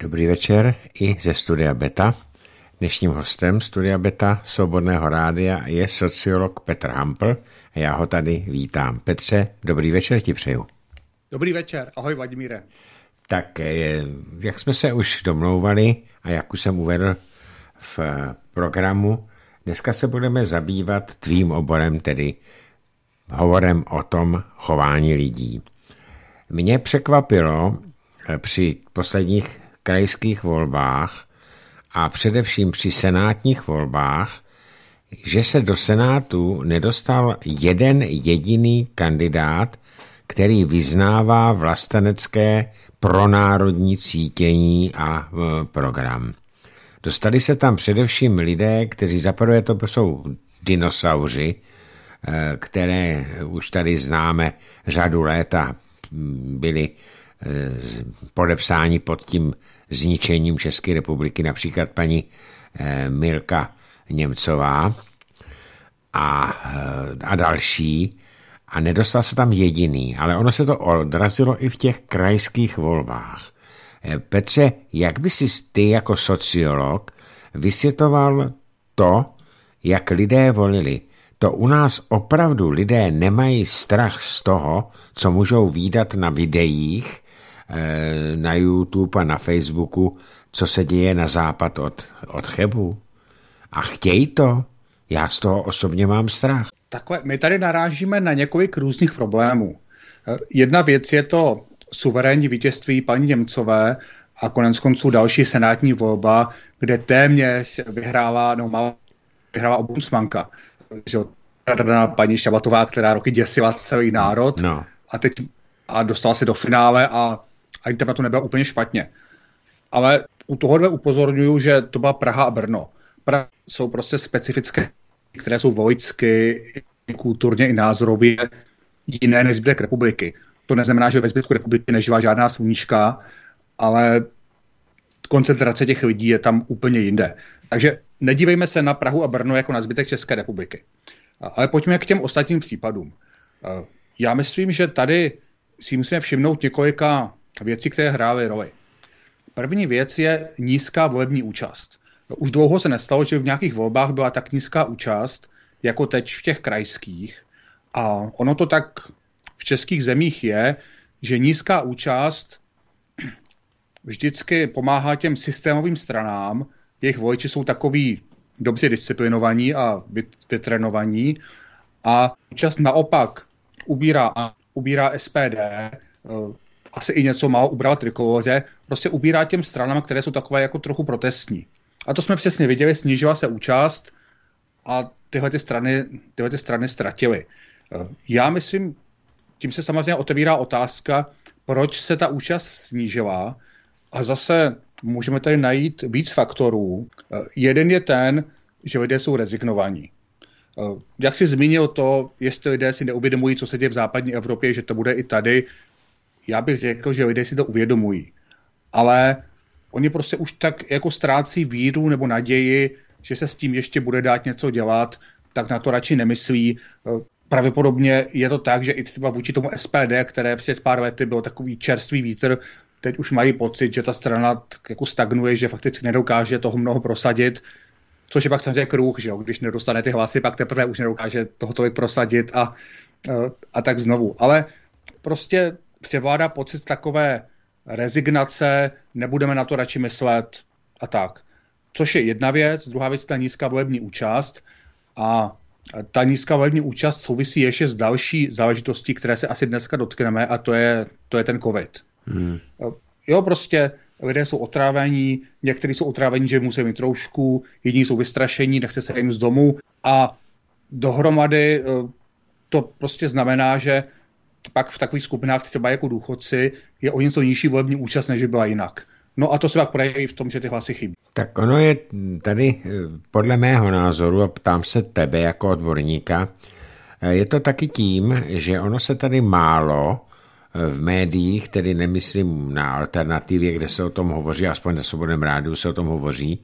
Dobrý večer i ze studia Beta. Dnešním hostem studia Beta Svobodného rádia je sociolog Petr Hampl a já ho tady vítám. Petře, dobrý večer ti přeju. Dobrý večer, ahoj Vladimíre. Tak, eh, jak jsme se už domlouvali a jak už jsem uvedl v eh, programu, dneska se budeme zabývat tvým oborem, tedy hovorem o tom chování lidí. Mě překvapilo eh, při posledních krajských volbách a především při senátních volbách, že se do Senátu nedostal jeden jediný kandidát, který vyznává vlastenecké pronárodní cítění a e, program. Dostali se tam především lidé, kteří zaprvé to jsou dinosauři, e, které už tady známe řadu let a byli e, podepsáni pod tím zničením České republiky, například paní eh, Mirka Němcová a, eh, a další. A nedostal se tam jediný, ale ono se to odrazilo i v těch krajských volbách. Eh, Petře, jak by si ty jako sociolog vysvětoval to, jak lidé volili? To u nás opravdu lidé nemají strach z toho, co můžou výdat na videích, Eh, na YouTube a na Facebooku, co se děje na západ od, od Chebu. A chtějí to. Já z toho osobně mám strach. Takhle, my tady narážíme na několik různých problémů. Eh, jedna věc je to suverénní vítězství paní Němcové a konec konců další senátní volba, kde téměř vyhrála, no, má, vyhrála obunsmanka. Že paní Šabatová, která roky děsila celý národ. No. A teď a dostala se do finále a a to nebyla úplně špatně. Ale u tohohle upozorňuju, že to byla Praha a Brno. Praha jsou prostě specifické, které jsou vojsky, kulturně i názorově jiné než zbytek republiky. To neznamená, že ve zbytku republiky nežívá žádná sluníčka, ale koncentrace těch lidí je tam úplně jinde. Takže nedívejme se na Prahu a Brno jako na zbytek České republiky. Ale pojďme k těm ostatním případům. Já myslím, že tady si musíme všimnout několika věci, které hrály roli. První věc je nízká volební účast. No, už dlouho se nestalo, že v nějakých volbách byla tak nízká účast, jako teď v těch krajských. A ono to tak v českých zemích je, že nízká účast vždycky pomáhá těm systémovým stranám. Jejich voliči jsou takový dobře disciplinovaní a vytrénovaní. A účast naopak ubírá, ubírá SPD, eh, asi i něco má ubral trikoloře, prostě ubírá těm stranám, které jsou takové jako trochu protestní. A to jsme přesně viděli, snížila se účast a tyhle ty strany, tyhle ty strany ztratily. Eh, já myslím, tím se samozřejmě otevírá otázka, proč se ta účast snížila a zase můžeme tady najít víc faktorů. Eh, jeden je ten, že lidé jsou rezignovaní. Eh, jak si zmínil to, jestli lidé si neuvědomují, co se děje v západní Evropě, že to bude i tady, já bych řekl, že lidé si to uvědomují. Ale oni prostě už tak jako ztrácí víru nebo naději, že se s tím ještě bude dát něco dělat, tak na to radši nemyslí. Eh, pravděpodobně je to tak, že i třeba vůči tomu SPD, které před pár lety bylo takový čerstvý vítr, teď už mají pocit, že ta strana jako stagnuje, že fakticky nedokáže toho mnoho prosadit, což je pak samozřejmě kruh, že jo? když nedostane ty hlasy, pak teprve už nedokáže toho tolik prosadit a, eh, a tak znovu. Ale prostě převládá prostě pocit takové rezignace, nebudeme na to radši myslet a tak. Což je jedna věc, druhá věc je ta nízká volební účast a ta nízká volební účast souvisí ještě s další záležitostí, které se asi dneska dotkneme a to je, to je ten covid. Hmm. Jo, prostě lidé jsou otrávení, někteří jsou otrávení, že musí mít troušku, jiní jsou vystrašení, nechce se jim z domu a dohromady eh, to prostě znamená, že pak v takových skupinách třeba jako důchodci je o něco nižší volební účast, než by byla jinak. No a to se pak projeví v tom, že ty hlasy chybí. Tak ono je tady eh, podle mého názoru, a ptám se tebe jako odborníka, eh, je to taky tím, že ono se tady málo eh, v médiích, tedy nemyslím na alternativě, kde se o tom hovoří, aspoň na Svobodném rádiu se o tom hovoří,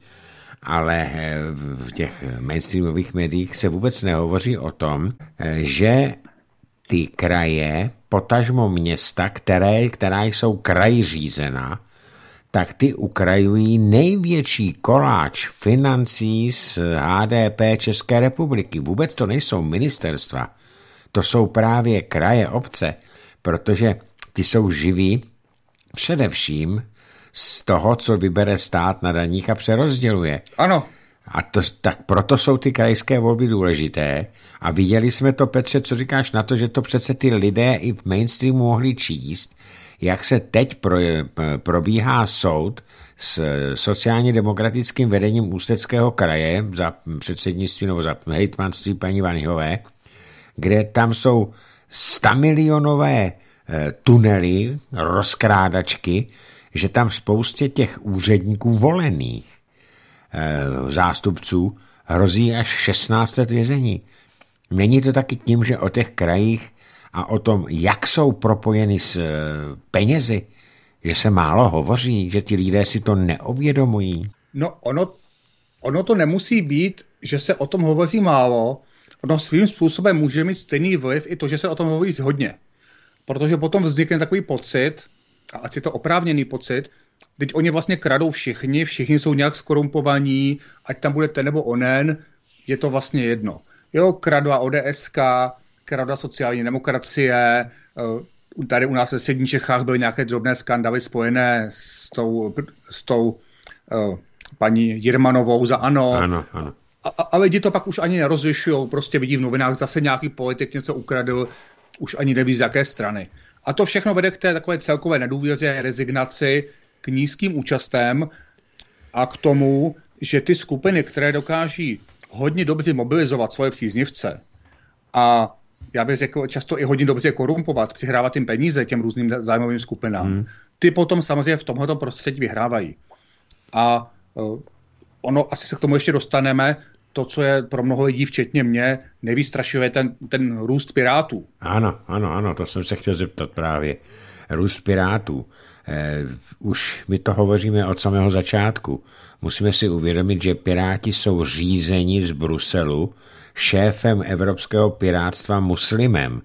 ale v těch mainstreamových médiích se vůbec nehovoří o tom, že ty kraje, potažmo města, které, která jsou kraj řízena, tak ty ukrajují největší koláč financí z HDP České republiky. Vůbec to nejsou ministerstva, to jsou právě kraje obce, protože ty jsou živí především z toho, co vybere stát na daních a přerozděluje. Ano. A to, tak proto jsou ty krajské volby důležité. A viděli jsme to, Petře, co říkáš na to, že to přece ty lidé i v mainstreamu mohli číst, jak se teď pro, probíhá soud s sociálně demokratickým vedením Ústeckého kraje za předsednictví nebo za hejtmanství paní Vanihové, kde tam jsou stamilionové eh, tunely, rozkrádačky, že tam spoustě těch úředníků volených Eh, zástupců hrozí až 16 let vězení. Není to taky tím, že o těch krajích a o tom, jak jsou propojeny s eh, penězi, že se málo hovoří, že ti lidé si to neovědomují? No ono, ono to nemusí být, že se o tom hovoří málo, ono svým způsobem může mít stejný vliv i to, že se o tom hovoří hodně. Protože potom vznikne takový pocit, a asi to oprávněný pocit, teď oni vlastně kradou všichni, všichni jsou nějak skorumpovaní, ať tam bude ten nebo onen, je to vlastně jedno. Jo, kradla ODSK, kradla sociální demokracie, eh, tady u nás ve středních Čechách byly nějaké drobné skandaly spojené s tou, s tou eh, paní Jirmanovou za ANO. Ano, ano. A, a lidi to pak už ani nerozlišují, prostě vidí v novinách zase nějaký politik něco ukradl, už ani neví z jaké strany. A to všechno vede k té takové celkové nedůvěře, rezignaci, k nízkým účastem a k tomu, že ty skupiny, které dokáží hodně dobře mobilizovat svoje příznivce a já bych řekl, často i hodně dobře korumpovat, přihrávat jim peníze těm různým zájmovým skupinám, hmm. ty potom samozřejmě v tomhle prostředí vyhrávají. A eh, ono, asi se k tomu ještě dostaneme, to, co je pro mnoho lidí, včetně mě, nevýstrašivé, ten, ten růst pirátů. Ano, ano, ano, to jsem se chtěl zeptat právě. Růst pirátů. Eh, už my to hovoříme od samého začátku. Musíme si uvědomit, že Piráti jsou řízeni z Bruselu šéfem evropského piráctva muslimem.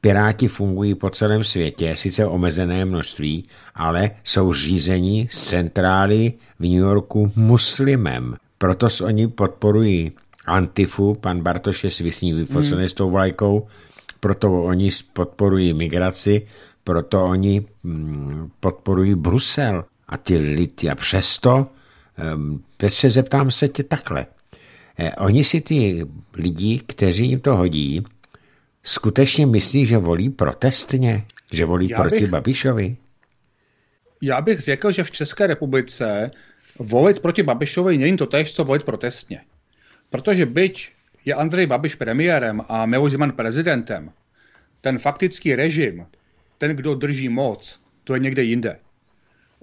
Piráti fungují po celém světě, sice omezené množství, ale jsou řízeni z centrály v New Yorku muslimem. Proto oni podporují Antifu, pan Bartoš je svisní vyfosený hmm. s tou vlajkou, proto oni podporují migraci, proto oni mm, podporují Brusel a ty lidi. A přesto, teď se zeptám se tě takhle. E, oni si ty lidi, kteří jim to hodí, skutečně myslí, že volí protestně? Že volí já proti bych, Babišovi? Já bych řekl, že v České republice volit proti Babišovi není to tež, co volit protestně. Protože byť je Andrej Babiš premiérem a Miloš Zeman prezidentem, ten faktický režim ten, kdo drží moc, to je někde jinde.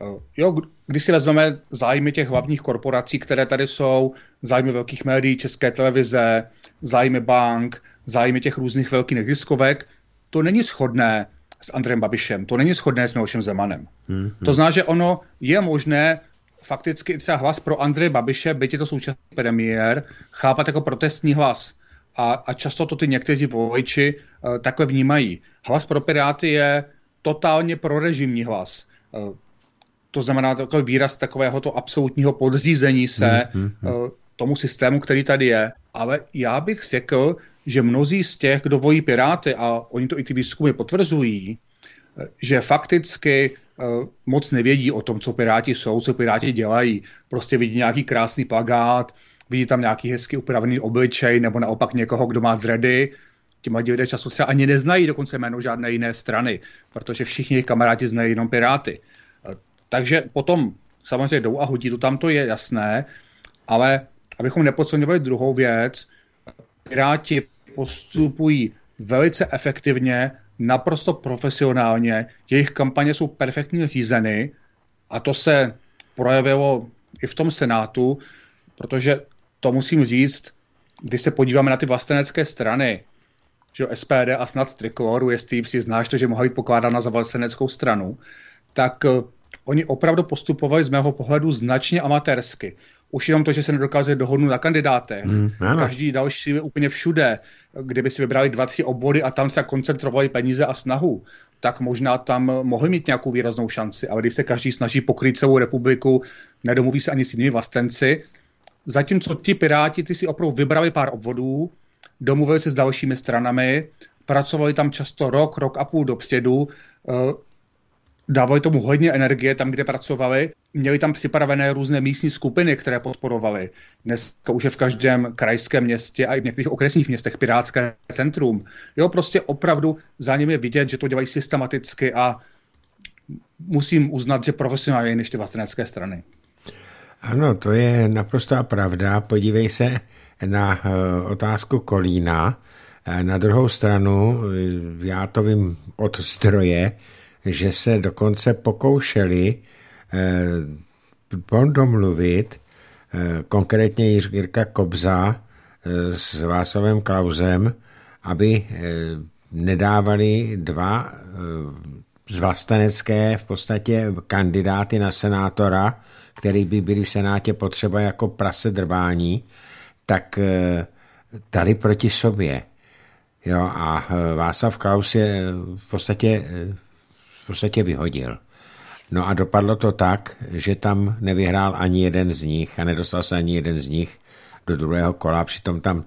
Eh, jo, když si vezmeme zájmy těch hlavních korporací, které tady jsou, zájmy velkých médií, české televize, zájmy bank, zájmy těch různých velkých neziskovek, to není shodné s Andrem Babišem, to není shodné s Milošem Zemanem. Mm-hmm. To znamená, že ono je možné fakticky třeba hlas pro Andreje Babiše, byť je to současný premiér, chápat jako protestní hlas a, a často to ty někteří voliči uh, takhle vnímají. Hlas pro Piráty je totálně prorežimní hlas. Uh, to znamená takový výraz takového to absolutního podřízení se mm, mm, uh, tomu systému, který tady je. Ale já bych řekl, že mnozí z těch, kdo volí Piráty, a oni to i ty výzkumy potvrzují, že fakticky moc nevědí o tom, co Piráti jsou, co Piráti dělají. Prostě vidí nějaký krásný plagát, vidí tam nějaký hezky upravený obličej nebo naopak někoho, kdo má zredy. Ti mladí lidé často se ani neznají dokonce jméno žádné jiné strany, protože všichni jejich kamarádi znají jenom Piráty. Eh, takže potom samozřejmě jdou a hodí to tam, to je jasné, ale abychom nepodceňovali druhou věc, Piráti postupují velice efektivně, naprosto profesionálně, jejich kampaně jsou perfektně řízeny a to se projevilo i v tom Senátu, protože to musím říct, když se podíváme na ty vlastenecké strany, že SPD a snad Trikoloru, jestli si znáš to, že mohla být pokládána za vlasteneckou stranu, tak eh, oni opravdu postupovali z mého pohledu značně amatérsky. Už jenom to, že se nedokázali dohodnout na kandidátech. Mm, Každý další úplně všude. Kdyby si vybrali dva, tři obvody a tam se koncentrovali peníze a snahu, tak možná tam mohli mít nějakou výraznou šanci. Ale když se každý snaží pokrýt celou republiku, nedomluví se ani s jinými vlastenci, Zatímco ti Piráti, ty si opravdu vybrali pár obvodů, domluvili se s dalšími stranami, pracovali tam často rok, rok a půl dopředu, eh, dávali tomu hodně energie tam, kde pracovali, měli tam připravené různé místní skupiny, které podporovali. Dneska už je v každém krajském městě a i v některých okresních městech Pirátské centrum. Jo, prostě opravdu za nimi je vidět, že to dělají systematicky a musím uznat, že profesionálně než ty vlastenecké strany. Ano, to je naprostá pravda. Podívej se na eh, otázku Kolína. Eh, na druhou stranu, eh, já to vím od stroje, že se dokonce pokoušeli domluvit, konkrétně Jirka Kobza s Vásovým Klausem, aby nedávali dva zvastanecké v podstatě kandidáty na senátora, který by byly v Senátě potřeba jako prase drbání, tak eh, dali proti sobě. Jo, a eh, Václav Klaus je eh, v podstatě, v podstatě vyhodil. No a dopadlo to tak, že tam nevyhrál ani jeden z nich a nedostal se ani jeden z nich do druhého kola. Přitom tam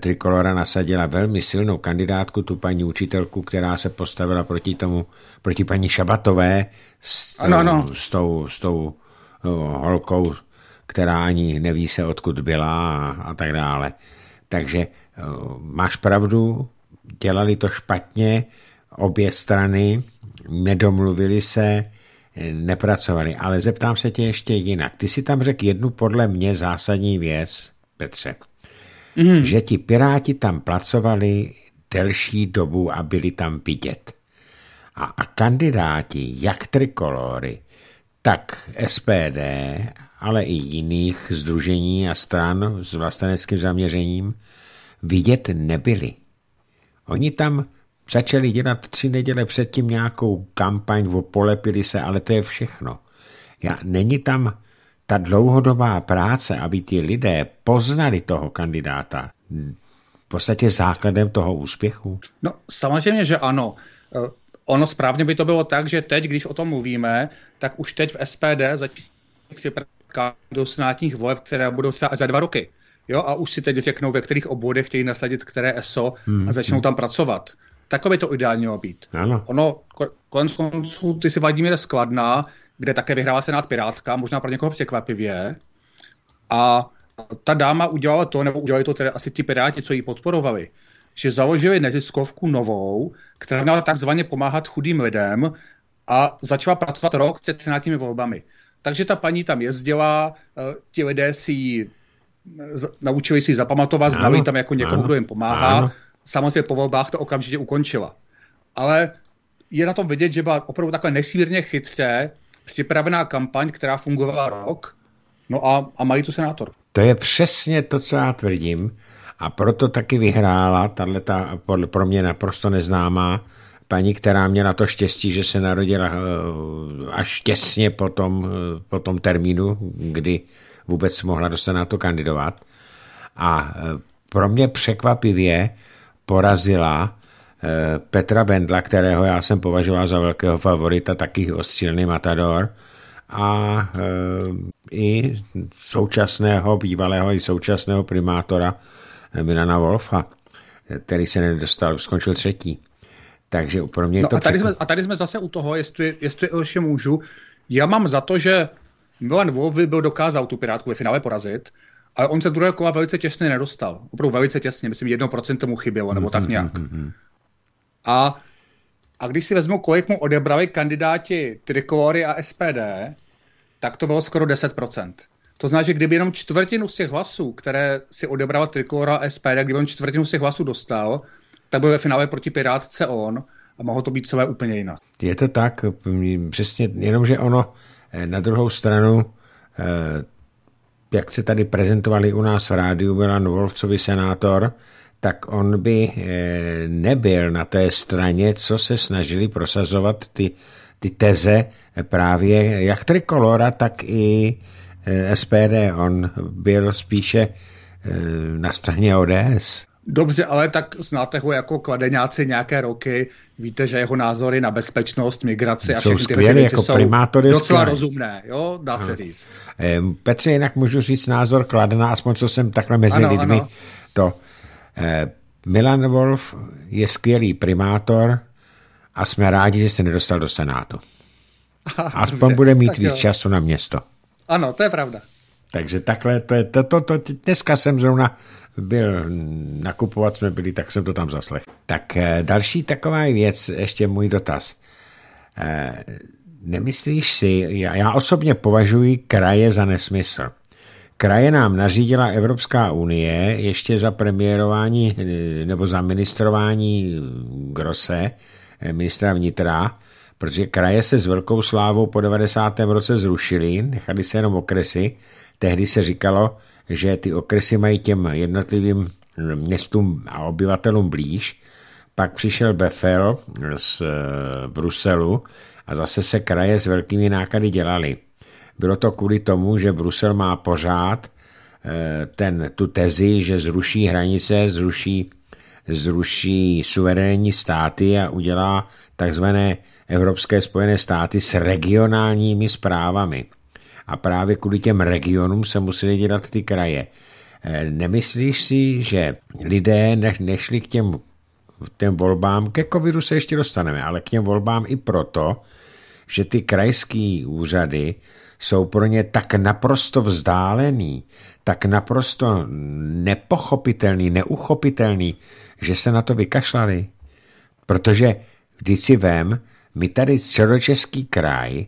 Trikolora nasadila velmi silnou kandidátku, tu paní učitelku, která se postavila proti tomu, proti paní Šabatové s, ano, ano. s tou, s tou holkou, která ani neví se, odkud byla a, a tak dále. Takže eh, máš pravdu, dělali to špatně, obě strany, nedomluvili se, nepracovali. Ale zeptám se tě ještě jinak. Ty si tam řekl jednu podle mě zásadní věc, Petře. Mm. Že ti piráti tam pracovali delší dobu a byli tam vidět. A, a kandidáti, jak trikolory, tak SPD, ale i jiných združení a stran s vlasteneckým zaměřením vidět nebyli. Oni tam začali dělat tři neděle předtím nějakou kampaň, polepili se, ale to je všechno. Já, není tam ta dlouhodobá práce, aby ti lidé poznali toho kandidáta, v podstatě základem toho úspěchu? No samozřejmě, že ano ono správně by to bylo tak, že teď, když o tom mluvíme, tak už teď v SPD začínají připravit do senátních voleb, které budou třeba za dva roky. Jo, a už si teď řeknou, ve kterých obvodech chtějí nasadit které ESO hmm. a mhm. začnou tam pracovat. Takové to ideálně mělo být. Ano. Ono, konec konců, ty si Vladimír Skladna, kde také vyhrává Senát Pirátská, možná pro někoho překvapivě. A ta dáma udělala to, nebo udělali to tedy asi ti Piráti, co ji podporovali, že založili neziskovku novou, která měla takzvaně pomáhat chudým lidem a začala pracovat rok před senátními volbami. Takže ta paní tam jezdila, eh, ti lidé si ji eh, naučili si ji zapamatovat, znali tam jako někoho, kdo jim pomáhá. Samozřejmě po volbách to okamžitě ukončila. Ale je na tom vidět, že byla opravdu takhle nesmírně chytře připravená kampaň, která fungovala rok, no a, a mají tu senátor. To je přesně to, co já tvrdím, a proto taky vyhrála tahle pro mě naprosto neznámá paní, která měla to štěstí, že se narodila eh, až těsně po tom, eh, po tom termínu, kdy vůbec mohla do Senátu kandidovat. A eh, pro mě překvapivě porazila Petra Bendla, kterého já jsem považoval za velkého favorita, taky ostřílný matador, a i současného, bývalého i současného primátora Milana Wolfa, který se nedostal, skončil třetí. Takže pro mě no to... A tady, jsme, a tady jsme zase u toho, jestli, jestli ještě můžu. Já mám za to, že Milan Wolf by byl dokázal tu Pirátku ve finále porazit, ale on se druhé kola velice těsně nedostal. Opravdu velice těsně, myslím, jedno procento mu chybělo, nebo tak mhm, nějak. Mhm, mhm. A, a když si vezmu, kolik mu odebrali kandidáti Trikolory a SPD, tak to bylo skoro 10%. To znamená, že kdyby jenom čtvrtinu z těch hlasů, které si odebrala Trikolora SPD, kdyby jenom čtvrtinu z těch hlasů dostal, tak byl ve finále proti Pirátce on a mohlo to být celé úplně jinak. Je to tak, přesně, jenomže ono eh, na druhou stranu, eh, jak se tady prezentovali u nás v rádiu Milan Volcovi senátor, tak on by eh, nebyl na té straně, co se snažili prosazovat ty, ty teze právě jak trikolora, tak i Eh, SPD, on byl spíše eh, na straně ODS. Dobře, ale tak znáte ho jako kladeňáci nějaké roky, víte, že jeho názory na bezpečnost, migraci a jsou všechny skvělý, ty věci jako jsou docela skvělý. rozumné, jo, dá ano. se říct. Petře, jinak můžu říct názor kladená. aspoň co jsem takhle mezi ano, lidmi. Ano. To eh, Milan Wolf je skvělý primátor a jsme rádi, že se nedostal do Senátu. Aspoň bude mít víc času na město. Ano, to je pravda. Takže takhle, to je, to, to, to, dneska jsem zrovna byl nakupovat, jsme byli, tak jsem to tam zaslech. Tak eh, další taková věc, ještě můj dotaz. Eh, nemyslíš si, já osobně považuji kraje za nesmysl. Kraje nám nařídila Evropská unie ještě za premiérování eh, nebo za ministrování Grose, ministra vnitra, protože kraje se s velkou slávou po 90. roce zrušily, nechali se jenom okresy. Tehdy se říkalo, že ty okresy mají těm jednotlivým městům a obyvatelům blíž. Pak přišel Befel z eh, Bruselu a zase se kraje s velkými náklady dělali. Bylo to kvůli tomu, že Brusel má pořád eh, ten, tu tezi, že zruší hranice, zruší, zruší suverénní státy a udělá takzvané Evropské spojené státy s regionálními zprávami. A právě kvůli těm regionům se museli dělat ty kraje. Eh, nemyslíš si, že lidé nešli k těm, těm volbám, ke covidu se ještě dostaneme, ale k těm volbám i proto, že ty krajské úřady jsou pro ně tak naprosto vzdálený, tak naprosto nepochopitelný, neuchopitelný, že se na to vykašlali. Protože vždyť si vem, my tady středočeský kraj,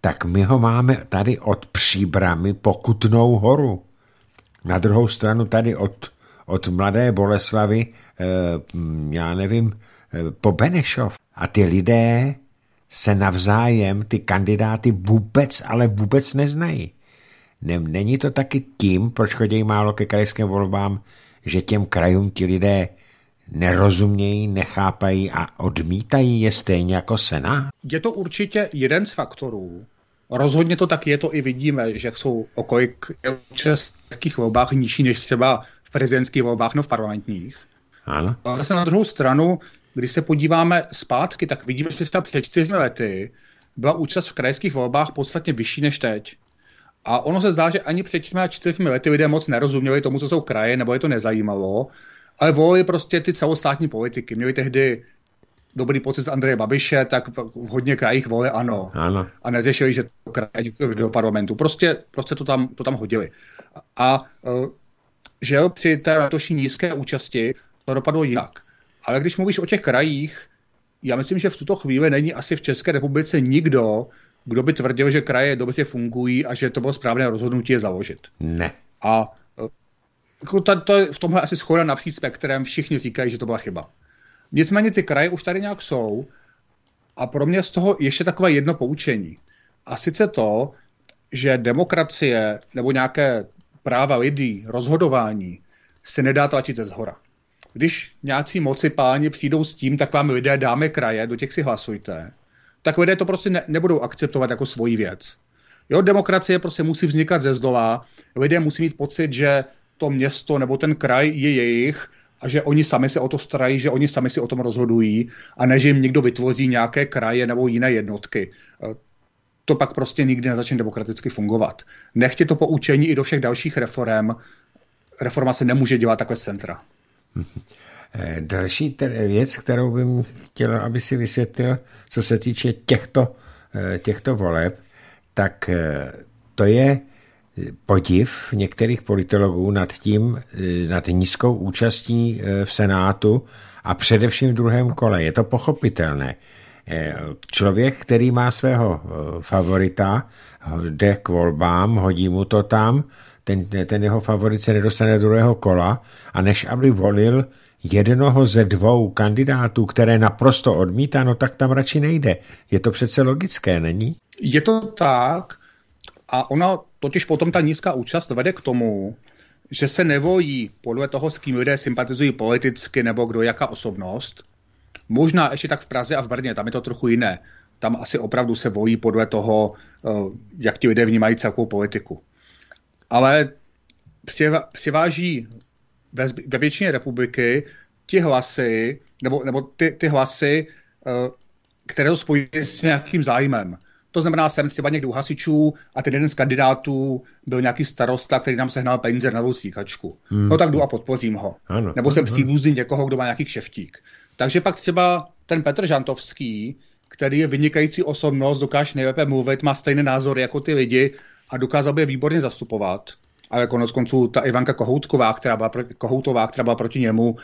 tak my ho máme tady od příbramy po Kutnou horu. Na druhou stranu tady od, od Mladé Boleslavy, e, já nevím, e, eh, po Benešov. A ty lidé se navzájem, ty kandidáty vůbec, ale vůbec neznají. Není to taky tím, proč chodí málo ke krajským volbám, že těm krajům ti lidé nerozumějí, nechápají a odmítají je stejně jako Sena? Je to určitě jeden z faktorů. Rozhodně to tak je, to i vidíme, že jsou o kolik v českých volbách nižší než třeba v prezidentských volbách, no v parlamentních. Ano. A zase na druhou stranu, když se podíváme zpátky, tak vidíme, že třeba před čtyřmi lety byla účast v krajských volbách podstatně vyšší než teď. A ono se zdá, že ani před čtyřmi lety lidé moc nerozuměli tomu, co jsou kraje, nebo je to nezajímalo ale volili prostě ty celostátní politiky. Měli tehdy dobrý pocit z Andreje Babiše, tak v hodně krajích vole ano. ano. A neřešili, že to kraj do parlamentu. Prostě, prostě to, tam, to tam hodili. A e, že při té letošní nízké účasti to dopadlo jinak. Ale když mluvíš o těch krajích, já myslím, že v tuto chvíli není asi v České republice nikdo, kdo by tvrdil, že kraje dobře fungují a že to bylo správné rozhodnutí je založit. Ne. A jako to, to, v tomhle asi schoda napříč spektrem, všichni říkají, že to byla chyba. Nicméně ty kraje už tady nějak jsou a pro mě z toho ještě takové jedno poučení. A sice to, že demokracie nebo nějaké práva lidí, rozhodování se nedá tlačit ze zhora. Když nějací moci páni přijdou s tím, tak vám lidé dáme kraje, do těch si hlasujte, tak lidé to prostě ne, nebudou akceptovat jako svoji věc. Jo, demokracie prostě musí vznikat ze zdola, lidé musí mít pocit, že to město nebo ten kraj je jejich a že oni sami se o to starají, že oni sami si o tom rozhodují a ne, že jim někdo vytvoří nějaké kraje nebo jiné jednotky. E, to pak prostě nikdy nezačne demokraticky fungovat. Nechtě to poučení i do všech dalších reform. Reforma se nemůže dělat takové z centra. E, další věc, kterou bych chtěl, aby si vysvětlil, co se týče těchto, e, těchto voleb, tak to je podiv některých politologů nad tím, eh, nad nízkou účastí eh, v Senátu a především v druhém kole. Je to pochopitelné. Eh, člověk, který má svého favorita, jde k volbám, hodí mu to tam, ten, ten jeho favorit se nedostane do druhého kola a než aby volil jednoho ze dvou kandidátů, které naprosto odmítá, no tak tam radši nejde. Je to přece logické, není? Je to tak a ono Totiž potom ta nízká účast vede k tomu, že se nevojí podle toho, s kým lidé sympatizují politicky nebo kdo jaká osobnost. Možná ještě tak v Praze a v Brně, tam je to trochu jiné. Tam asi opravdu se vojí podle toho, eh, jak ti lidé vnímají celkou politiku. Ale přiváží ve, ve většině republiky ti hlasy, nebo, nebo ty, ty hlasy, eh, které to spojí s nějakým zájmem. To znamená, jsem třeba někdo hasičů a ten jeden z kandidátů byl nějaký starosta, který nám sehnal peníze na novou stíkačku. Hmm. No tak jdu a podpořím ho. Ano, Nebo jsem příbuzný někoho, kdo má nějaký kšeftík. Takže pak třeba ten Petr Žantovský, který je vynikající osobnost, dokáže nejlépe mluvit, má stejné názory jako ty lidi a dokázal by je výborně zastupovat. Ale konec konců ta Ivanka Kohoutková, která byla Kohoutová, která byla proti němu,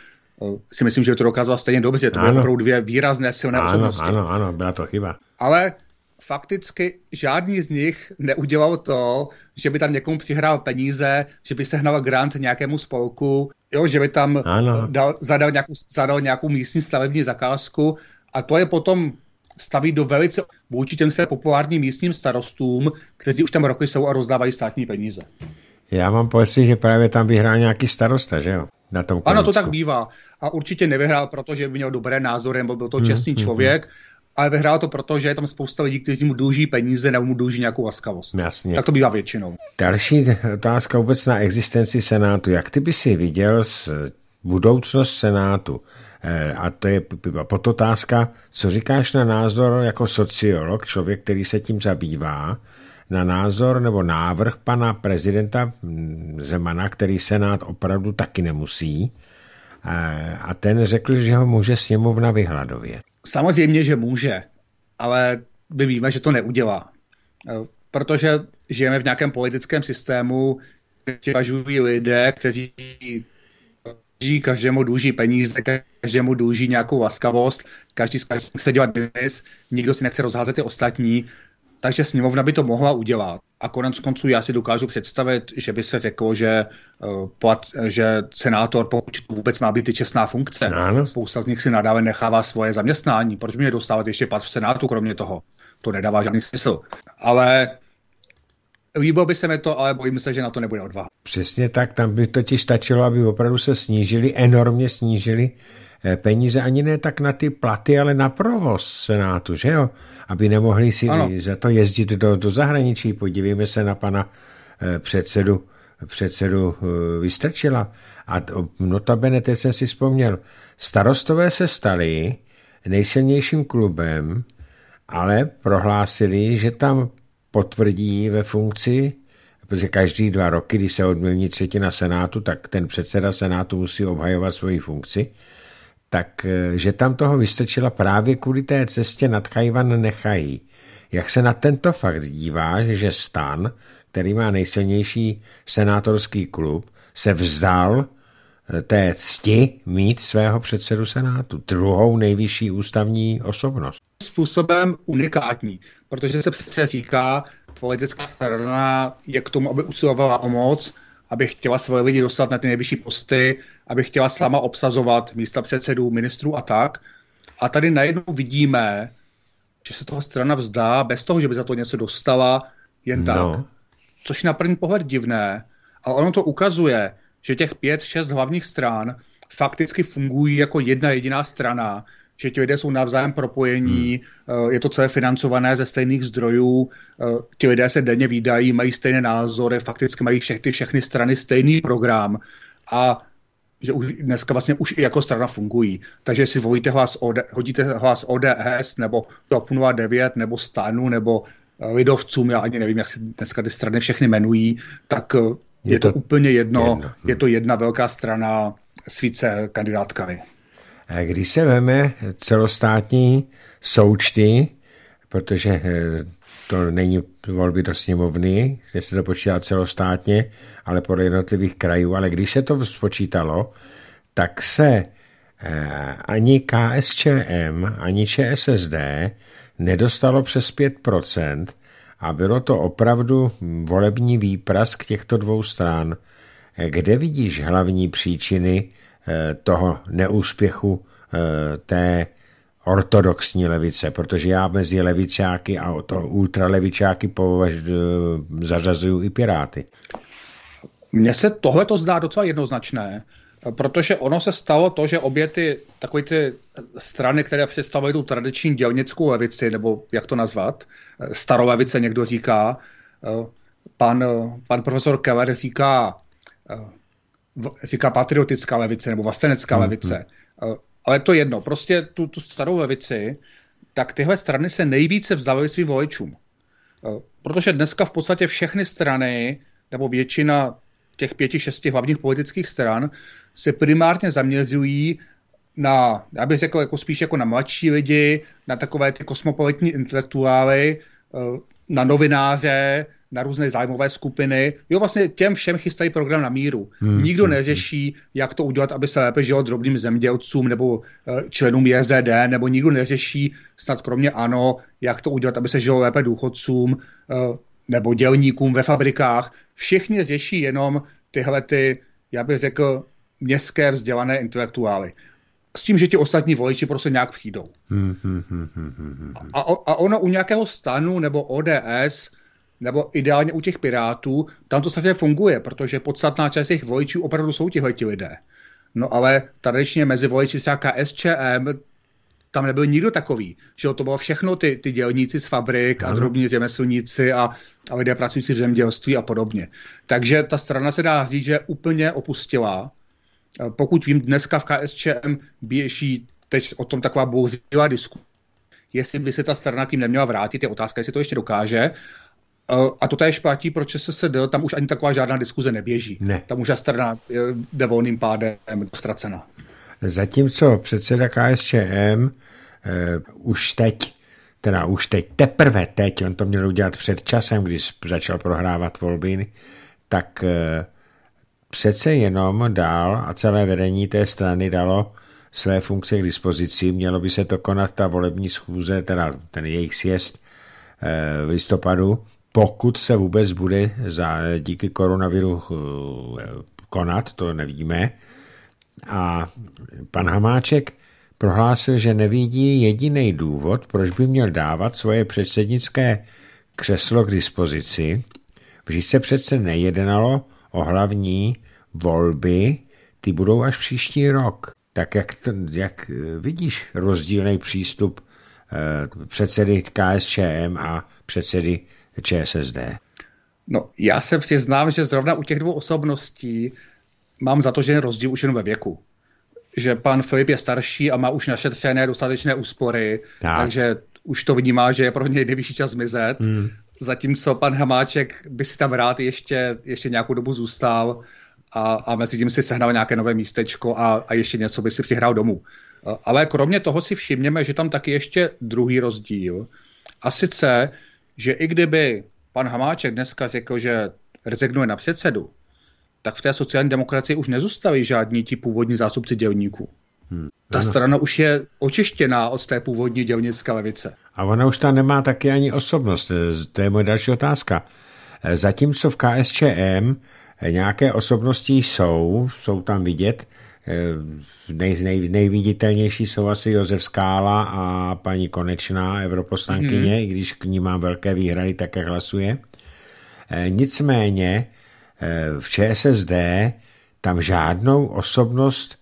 eh, si myslím, že to dokázala stejně dobře. To byly opravdu dvě výrazné silné ano, osobnosti. Ano, ano, byla to chyba. Ale fakticky žádný z nich neudělal to, že by tam někomu přihrál peníze, že by sehnal grant nějakému spolku, jo, že by tam eh, dal, zadal, nějakou, zadal nějakou místní stavební zakázku a to je potom staví do velice vůči těm své populárním místním starostům, kteří už tam roky jsou a rozdávají státní peníze. Já mám pocit, že právě tam vyhrál nějaký starosta, že jo? Na tom ano, to tak bývá. A určitě nevyhrál, protože měl dobré názory, nebo byl to mhm, čestný mm, člověk, Mm ale vyhrál to proto, že je tam spousta lidí, kteří mu dluží peníze nebo mu dluží nějakou laskavost. Jasně. Tak to bývá většinou. Další otázka vůbec na existenci Senátu. Jak ty by si viděl z budoucnost Senátu? Eh, a to je pototázka, co říkáš na názor jako sociolog, člověk, který se tím zabývá, na názor nebo návrh pana prezidenta mm, Zemana, který Senát opravdu taky nemusí, eh, a ten řekl, že ho může sněmovna vyhladovět. Samozřejmě, že může, ale my víme, že to neudělá. E, protože žijeme v nějakém politickém systému, přivažují lidé, kteří dluží, každému dluží peníze, každému dluží nějakou laskavost, každý z každým chce dělat biznis, nikdo si nechce rozházet ty ostatní, takže sněmovna by to mohla udělat. A konec konců já si dokážu představit, že by se řeklo, že, eh, plat, že senátor, pokud vůbec má být i čestná funkce, no. spousta z nich si nadále nechává svoje zaměstnání. Proč mě dostávat ještě plat v senátu, kromě toho? To nedává žádný smysl. Ale Líbilo by se mi to, ale bojím se, že na to nebude odvaha. Přesně tak, tam by totiž stačilo, aby opravdu se snížili, enormně snížili eh, peníze, ani ne tak na ty platy, ale na provoz Senátu, že jo? aby nemohli si ano. za to jezdit do, do zahraničí. Podívejme se na pana eh, předsedu, předsedu eh, Vystrčila. A notabene, teď jsem si vzpomněl, starostové se stali nejsilnějším klubem, ale prohlásili, že tam potvrdí ve funkci protože každý dva roky, když se odmění třetina Senátu, tak ten předseda Senátu musí obhajovat svoji funkci, tak eh, že tam toho vystrčila právě kvůli té cestě nad Chajvan nechají. Jak se na tento fakt dívá, že stan, který má nejsilnější senátorský klub, se vzdal eh, té cti mít svého předsedu Senátu, druhou nejvyšší ústavní osobnost. Způsobem unikátní, protože se přece říká, politická strana je k tomu, aby usilovala o moc, aby chtěla svoje lidi dostat na ty nejvyšší posty, aby chtěla sama obsazovat místa předsedů, ministrů a tak. A tady najednou vidíme, že se toho strana vzdá bez toho, že by za to něco dostala, jen tak. No. Což je na první pohled divné, ale ono to ukazuje, že těch pět, šest hlavních stran fakticky fungují jako jedna jediná strana, že ti lidé jsou navzájem propojení, hmm. Eh, je to celé financované ze stejných zdrojů, eh, ti lidé se denně výdají, mají stejné názory, fakticky mají všechny, všechny strany stejný program a že už dneska vlastně už i jako strana fungují. Takže si volíte hlas OD, hodíte hlas ODS nebo TOP 09 nebo STANu nebo eh, lidovcům, já ani nevím, jak se dneska ty strany všechny jmenují, tak je, je to, to úplně jedno, jedno, je to jedna velká strana s více kandidátkami. Když se veme celostátní součty, protože eh, to není volby do sněmovny, kde se to počítá celostátně, ale podle jednotlivých krajů, ale když se to spočítalo, tak se eh, ani KSČM, ani ČSSD nedostalo přes 5% a bylo to opravdu volební výprask těchto dvou stran. Eh, kde vidíš hlavní příčiny Eh, toho neúspěchu eh, té ortodoxní levice, protože já mezi levičáky a to ultralevičáky eh, zařazuju i piráty. Mně se tohle to zdá docela jednoznačné, protože ono se stalo to, že obě ty takové ty strany, které představují tu tradiční dělnickou levici, nebo jak to nazvat, starolevice někdo říká, pan, pan profesor Keller říká říká patriotická levice nebo vlastenecká hmm. levice, eh, ale to jedno, prostě tu, tu starou levici, tak tyhle strany se nejvíce vzdalily svým voličům. Eh, protože dneska v podstatě všechny strany, nebo většina těch pěti, šesti hlavních politických stran, se primárně zaměřují na, já bych řekl, jako spíš jako na mladší lidi, na takové ty kosmopolitní intelektuály, eh, na novináře, na různé zájmové skupiny. Jo, vlastně těm všem chystají program na míru. Hmm, Nikdo hmm, hmm. neřeší, jak to udělat, aby se lépe žilo drobným zemědělcům nebo eh, členům JZD, nebo nikdo neřeší, snad kromě ano, jak to udělat, aby se žilo lépe důchodcům eh, nebo dělníkům ve fabrikách. Všichni řeší jenom tyhle ty, já bych řekl, městské vzdělané intelektuály s tím, že ti ostatní voliči prostě nějak přijdou. Hmm, a, a ono u nějakého stanu nebo ODS nebo ideálně u těch pirátů, tam to samozřejmě funguje, protože podstatná část těch voličů opravdu jsou tihleti lidé. No ale tradičně mezi voliči třeba KSČM, tam nebyl nikdo takový. Že to bylo všechno ty, ty dělníci z fabrik a drobní řemeslníci a, a lidé pracující v zemědělství a podobně. Takže ta strana se dá říct, že úplně opustila. Eh, pokud vím, dneska v KSČM běží teď o tom taková bouřivá diskuse, jestli by se ta strana tím neměla vrátit, je otázka, jestli to ještě dokáže, Eh, a to též platí pro ČSSD, tam už ani taková žádná diskuze neběží. Ne. Tam už strana eh, jde volným pádem ztracena. Zatímco předseda KSČM eh, už teď, teda už teď, teprve teď, on to měl udělat před časem, když začal prohrávat volby, tak eh, přece jenom dál a celé vedení té strany dalo své funkce k dispozici. Mělo by se to konat ta volební schůze, teda ten jejich sjezd eh, v listopadu, pokud se vůbec bude za, díky koronaviru eh, konat, to nevíme. A pan Hamáček prohlásil, že nevidí jediný důvod, proč by měl dávat svoje předsednické křeslo k dispozici, protože se přece nejednalo o hlavní volby, ty budou až příští rok. Tak jak, to, jak eh, vidíš rozdílný přístup eh, předsedy KSČM a předsedy ČSSD? No, já se přiznám, že zrovna u těch dvou osobností mám za to, že je rozdíl už jen ve věku. Že pan Filip je starší a má už našetřené dostatečné úspory, tak. takže už to vnímá, že je pro něj nejvyšší čas zmizet. Hmm. Zatímco pan Hamáček by si tam rád ještě, ještě nějakou dobu zůstal a, a mezi tím si sehnal nějaké nové místečko a, a ještě něco by si přihrál domů. Ale kromě toho si všimněme, že tam taky ještě druhý rozdíl. A sice, že i kdyby pan Hamáček dneska řekl, že rezignuje na předsedu, tak v té sociální demokracii už nezůstaví žádní ti původní zástupci dělníků. Hmm. Ta strana už je očištěná od té původní dělnické levice. A ona už tam nemá taky ani osobnost. To je moje další otázka. Zatímco v KSČM nějaké osobnosti jsou, jsou tam vidět, Eh, nej, nej, nejviditelnější jsou asi Josef Skála a paní Konečná, europoslankyně, hmm. i když k ní mám velké výhrady, tak jak hlasuje. Eh, nicméně eh, v ČSSD tam žádnou osobnost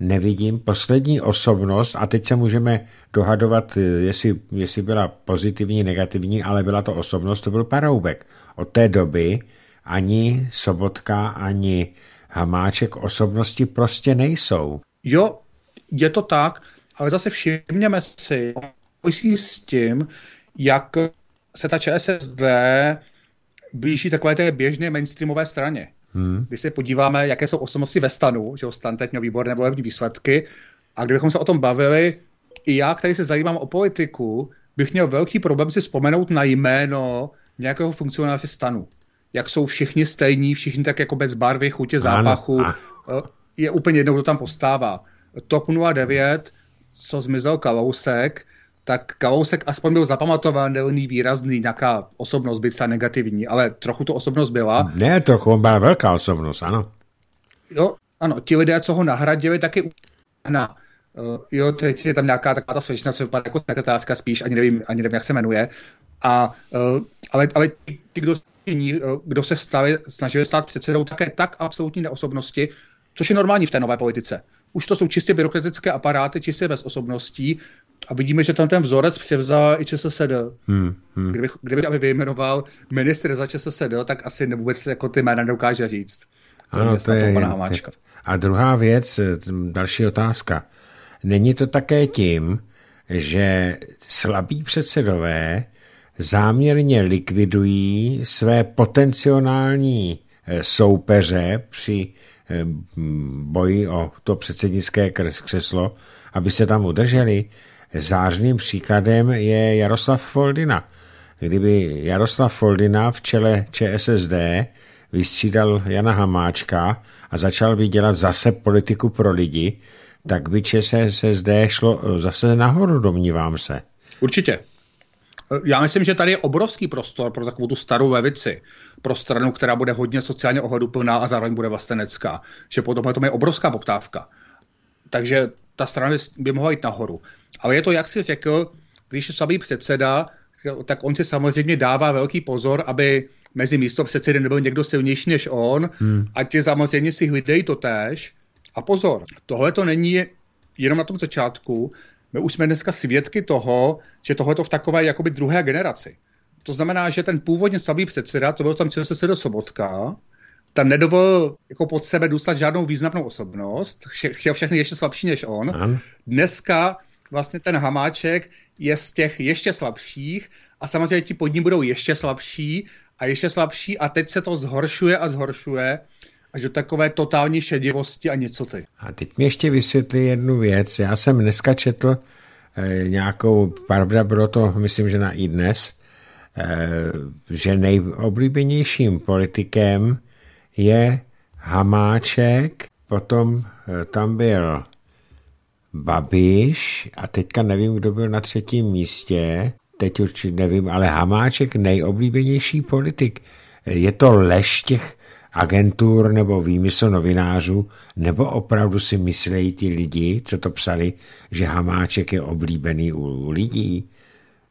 nevidím. Poslední osobnost, a teď se můžeme dohadovat, jestli, jestli byla pozitivní, negativní, ale byla to osobnost, to byl Paroubek. Od té doby ani Sobotka, ani Hamáček osobnosti prostě nejsou. Jo, je to tak, ale zase všimněme si, pojistí s tím, jak se ta ČSSD blíží takové té běžné mainstreamové straně. Hmm. Když se podíváme, jaké jsou osobnosti ve stanu, že stan teď měl výborné volební výsledky, a kdybychom se o tom bavili, i já, který se zajímám o politiku, bych měl velký problém si vzpomenout na jméno nějakého funkcionáře stanu jak jsou všichni stejní, všichni tak jako bez barvy, chutě, zápachu. Ano. Eh, je úplně jedno, kdo tam postává. TOP 09, co zmizel Kalousek, tak Kalousek aspoň byl zapamatovatelný, výrazný, nějaká osobnost, byť ta negativní, ale trochu to osobnost byla. Ne, trochu, byla velká osobnost, ano. Jo, ano, ti lidé, co ho nahradili, taky na Uh, jo, teď je tam nějaká taková ta svěčna, co vypadá jako sekretářka spíš, ani nevím, ani nevím, jak se jmenuje. A, uh, ale, ale ty, ty kdo, eh, kdo se stali, snažili stát předsedou, také tak absolutní neosobnosti, což je normální v té nové politice. Už to jsou čistě byrokratické aparáty, čistě bez osobností a vidíme, že tam ten vzorec převzal i ČSSD. Hmm, hmm. Kdybych, kdybych aby vyjmenoval ministr za ČSSD, tak asi vůbec jako ty jména nedokáže říct. Ano, to je, to je, a druhá věc, další otázka. Není to také tím, že slabí předsedové záměrně likvidují své potenciální eh, soupeře při eh, boji o to předsednické křeslo, aby se tam udrželi. Zářným příkladem je Jaroslav Foldina. Kdyby Jaroslav Foldina v čele ČSSD vystřídal Jana Hamáčka a začal by dělat zase politiku pro lidi, tak by ČSSD šlo e, zase nahoru, domnívám se. Určitě. E, já myslím, že tady je obrovský prostor pro takovou tu starou levici, pro stranu, která bude hodně sociálně ohleduplná a zároveň bude vlastenecká. Že potom to je obrovská poptávka. Takže ta strana by mohla jít nahoru. Ale je to, jak si řekl, když je samý předseda, tak on si samozřejmě dává velký pozor, aby mezi místo předsedy nebyl někdo silnější než on, hmm. a ti samozřejmě si hlídejí to též, a pozor, tohle to není jenom na tom začátku, my už jsme dneska svědky toho, že tohle to v takové jakoby druhé generaci. To znamená, že ten původně slavý předseda, to byl tam se do Sobotka, tam nedovolil jako pod sebe důstat žádnou významnou osobnost, chtěl všechny ještě slabší než on. Aha. Dneska vlastně ten Hamáček je z těch ještě slabších a samozřejmě ti pod ním budou ještě slabší a ještě slabší a teď se to zhoršuje a zhoršuje až do takové totální šedivosti a něco ty. A teď mi ještě vysvětli jednu věc. Já jsem dneska četl e, nějakou, pravda bylo to, myslím, že na i dnes, e, že nejoblíbenějším politikem je Hamáček, potom e, tam byl Babiš a teďka nevím, kdo byl na třetím místě, teď určitě nevím, ale Hamáček nejoblíbenější politik. Je to lež těch agentur nebo výmysl novinářů, nebo opravdu si myslejí ti lidi, co to psali, že Hamáček je oblíbený u, u lidí?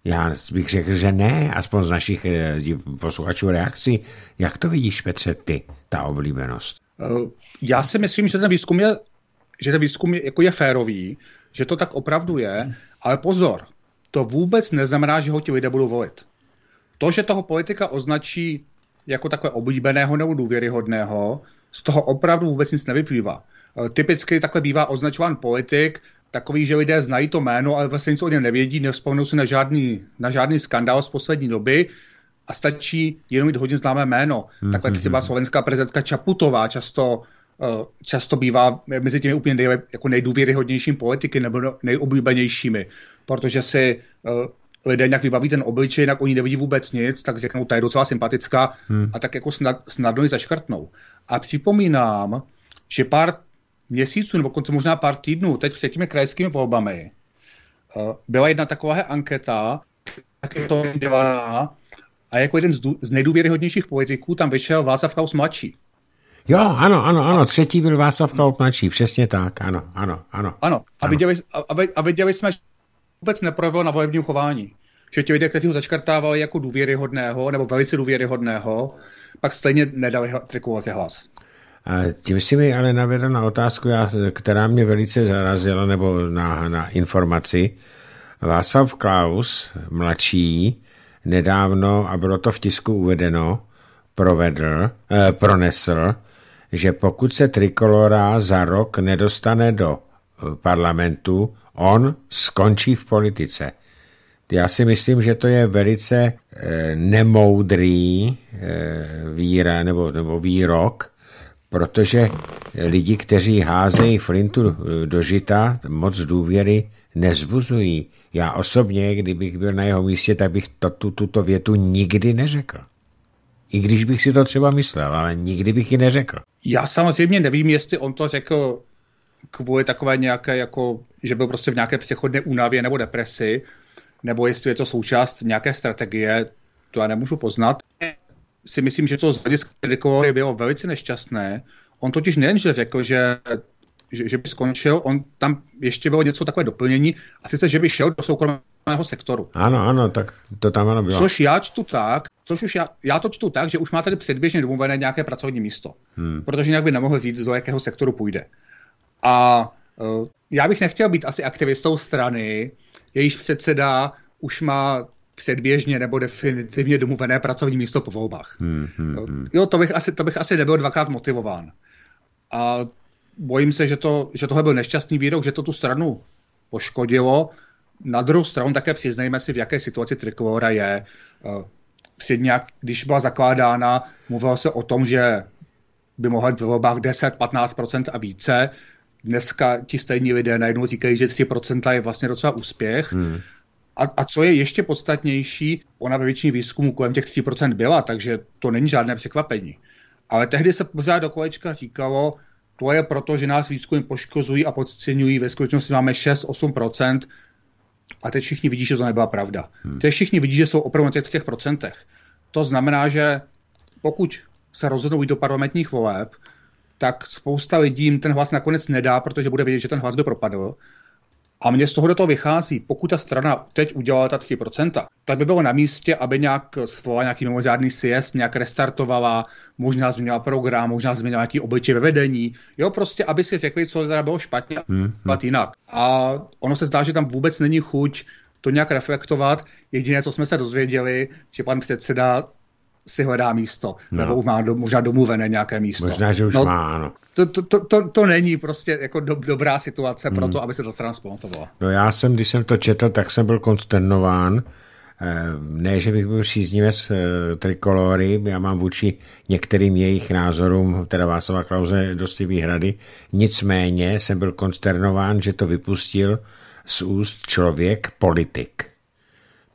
Já bych řekl, že ne, aspoň z našich eh, posluchačů reakcí. Jak to vidíš, Petře, ty, ta oblíbenost? Eh, já si myslím, že ten výzkum je, že ten výzkum je, jako je férový, že to tak opravdu je, ale pozor, to vůbec neznamená, že ho ti lidé budou volit. To, že toho politika označí jako takové oblíbeného nebo důvěryhodného, z toho opravdu vůbec nic nevyplývá. Eh, typicky takhle bývá označován politik, takový, že lidé znají to jméno, ale vlastně nic o něm nevědí, nevzpomnou si na žádný, na žádný skandál z poslední doby a stačí jenom mít hodně známé jméno. Mhm. Takhle třeba slovenská prezidentka Čaputová často eh, často bývá mezi těmi úplně nej, jako nejdůvěryhodnějším politiky nebo nejoblíbenějšími, protože si eh, lidé nějak vybaví ten obličej, jinak oni nevidí vůbec nic, tak řeknou, ta je docela sympatická hmm. a tak jako snad, snadno ji zaškrtnou. A připomínám, že pár měsíců, nebo konce možná pár týdnů, teď před těmi krajskými volbami, eh, byla jedna taková anketa, taky to dělaná, a jako jeden z, z nejdůvěryhodnějších politiků tam vyšel Václav Klaus mladší. Jo, ano, ano, ano, třetí byl Václav Klaus mladší, přesně tak, ano, ano, ano. Ano, a viděli, a, a viděli jsme, že vůbec neprojevilo na volebním chování. Že ti lidé, kteří ho začkartávali jako důvěryhodného nebo velice důvěryhodného, pak stejně nedali trikovací hlas. A tím si mi ale navedl na otázku, která mě velice zarazila, nebo na, na informaci. Václav Klaus, mladší, nedávno, a bylo to v tisku uvedeno, provedl, eh, pronesl, že pokud se Trikolora za rok nedostane do eh, parlamentu, on skončí v politice. Já si myslím, že to je velice e, nemoudrý e, víra nebo, nebo výrok, protože lidi, kteří házejí flintu do žita, moc důvěry nezbuzují. Já osobně, kdybych byl na jeho místě, tak bych to, tu, tuto větu nikdy neřekl. I když bych si to třeba myslel, ale nikdy bych ji neřekl. Já samozřejmě nevím, jestli on to řekl kvůli takové nějaké, jako, že byl prostě v nějaké přechodné únavě nebo depresi, nebo jestli je to součást nějaké strategie, to já nemůžu poznat. Si myslím, že to z hlediska Dikovory bylo velice nešťastné. On totiž nejenže řekl, že, že, že by skončil, on tam ještě bylo něco takové doplnění, a sice, že by šel do soukromého sektoru. Ano, ano, tak to tam ano bylo. Což já čtu tak, což už já, já to čtu tak, že už má tady předběžně domluvené nějaké pracovní místo, hmm. protože jinak by nemohl říct, do jakého sektoru půjde. A eh, já bych nechtěl být asi aktivistou strany, jejíž předseda už má předběžně nebo definitivně domluvené pracovní místo po volbách. Hmm, hmm, hmm, Jo, to bych, asi, to bych asi nebyl dvakrát motivován. A bojím se, že, to, že tohle byl nešťastný výrok, že to tu stranu poškodilo. Na druhou stranu také přiznejme si, v jaké situaci Trikolora je. Eh, před nějak, když byla zakládána, mluvilo se o tom, že by mohla být volbách 10-15% a více dneska ti stejní lidé najednou říkají, že 3% je vlastně docela úspěch. Hmm. A, a co je ještě podstatnější, ona ve většině výzkumu kolem těch 3% byla, takže to není žádné překvapení. Ale tehdy se pořád do kolečka říkalo, to je proto, že nás výzkumy poškozují a podceňují, ve skutečnosti máme 6-8%, a teď všichni vidí, že to nebyla pravda. Hmm. Teď všichni vidí, že jsou opravdu na těch, těch procentech. To znamená, že pokud se rozhodnou jít do parlamentních voleb, tak spousta lidí jim ten hlas nakonec nedá, protože bude vědět, že ten hlas by propadl. A mně z toho do toho vychází, pokud ta strana teď udělala ta 3%, tak by bylo na místě, aby nějak svolala nějaký mimořádný siest, nějak restartovala, možná změnila program, možná změnila nějaký obličej ve vedení. Jo, prostě, aby si řekli, co teda bylo špatně a hmm, hmm. jinak. A ono se zdá, že tam vůbec není chuť to nějak reflektovat. Jediné, co jsme se dozvěděli, že pan předseda si hledá místo, no. nebo má do, možná domluvené nějaké místo. Možná, že už no, má, ano. To, to, to, to, to není prostě jako do, dobrá situace hmm. pro to, aby se to strana No já jsem, když jsem to četl, tak jsem byl konsternován. Eh, ne, že bych byl z eh, trikolory, já mám vůči některým jejich názorům, teda Vásová Klauze, dosti výhrady. Nicméně jsem byl konsternován, že to vypustil z úst člověk, politik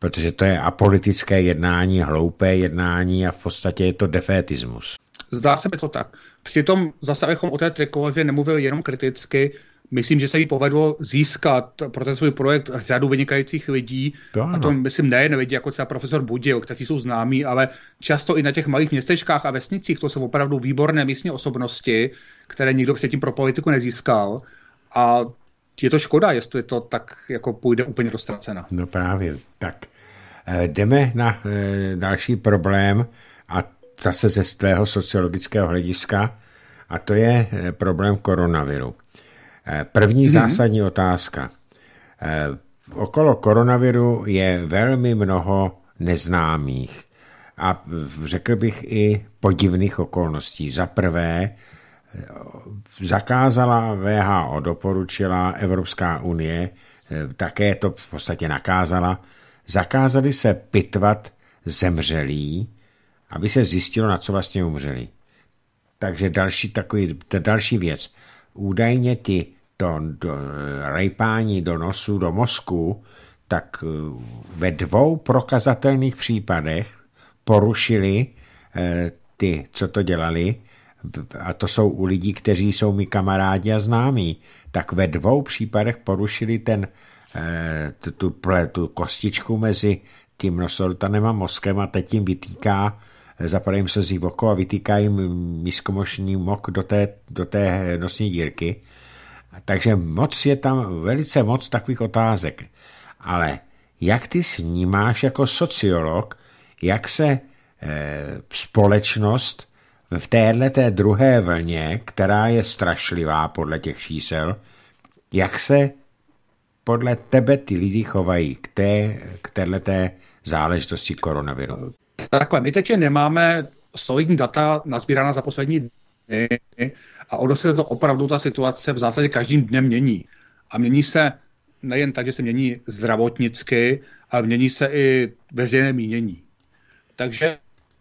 protože to je apolitické jednání, hloupé jednání a v podstatě je to defetismus. Zdá se mi to tak. Přitom zase, abychom o té trikoloře nemluvil jenom kriticky, myslím, že se jí povedlo získat pro ten svůj projekt řadu vynikajících lidí. To a to myslím nejen lidi, jako třeba profesor Budil, kteří jsou známí, ale často i na těch malých městečkách a vesnicích. To jsou opravdu výborné místní osobnosti, které nikdo předtím pro politiku nezískal. A je to škoda, jestli to tak jako půjde úplně dostracena. No právě, tak Eh, jdeme na eh, další problém a zase ze svého sociologického hlediska a to je eh, problém koronaviru. První mm-hmm. zásadní otázka. Okolo koronaviru je velmi mnoho neznámých a řekl bych i podivných okolností. Za prvé, zakázala VHO, doporučila Evropská unie, také to v podstatě nakázala zakázali se pitvat zemřelí, aby se zjistilo, na co vlastně umřeli. Takže další, takový, další věc. Údajně ti to do, rejpání do nosu, do mozku, tak eh, ve dvou prokazatelných případech porušili eh, ty, co to dělali, a to jsou u lidí, kteří jsou mi kamarádi a známí, tak ve dvou případech porušili ten Eh, tu, tu, tu kostičku mezi tím nosortanem a mozkem a teď jim vytýká, eh, zapadá jim slzí oko a vytýká jim miskomošní mok do té, do té nosní dírky. Takže moc je tam, velice moc takových otázek. Ale jak ty vnímáš jako sociolog, jak se eh, společnost v téhle té druhé vlně, která je strašlivá podle těch čísel, jak se podle tebe ty lidi chovají k té, k téhleté záležitosti koronaviru? Takhle, my teď nemáme solidní data nazbírána za poslední dny a ono se to opravdu ta situace v zásadě každým dnem mění. A mění se nejen tak, že se mění zdravotnicky, ale mění se i veřejné mínění. Takže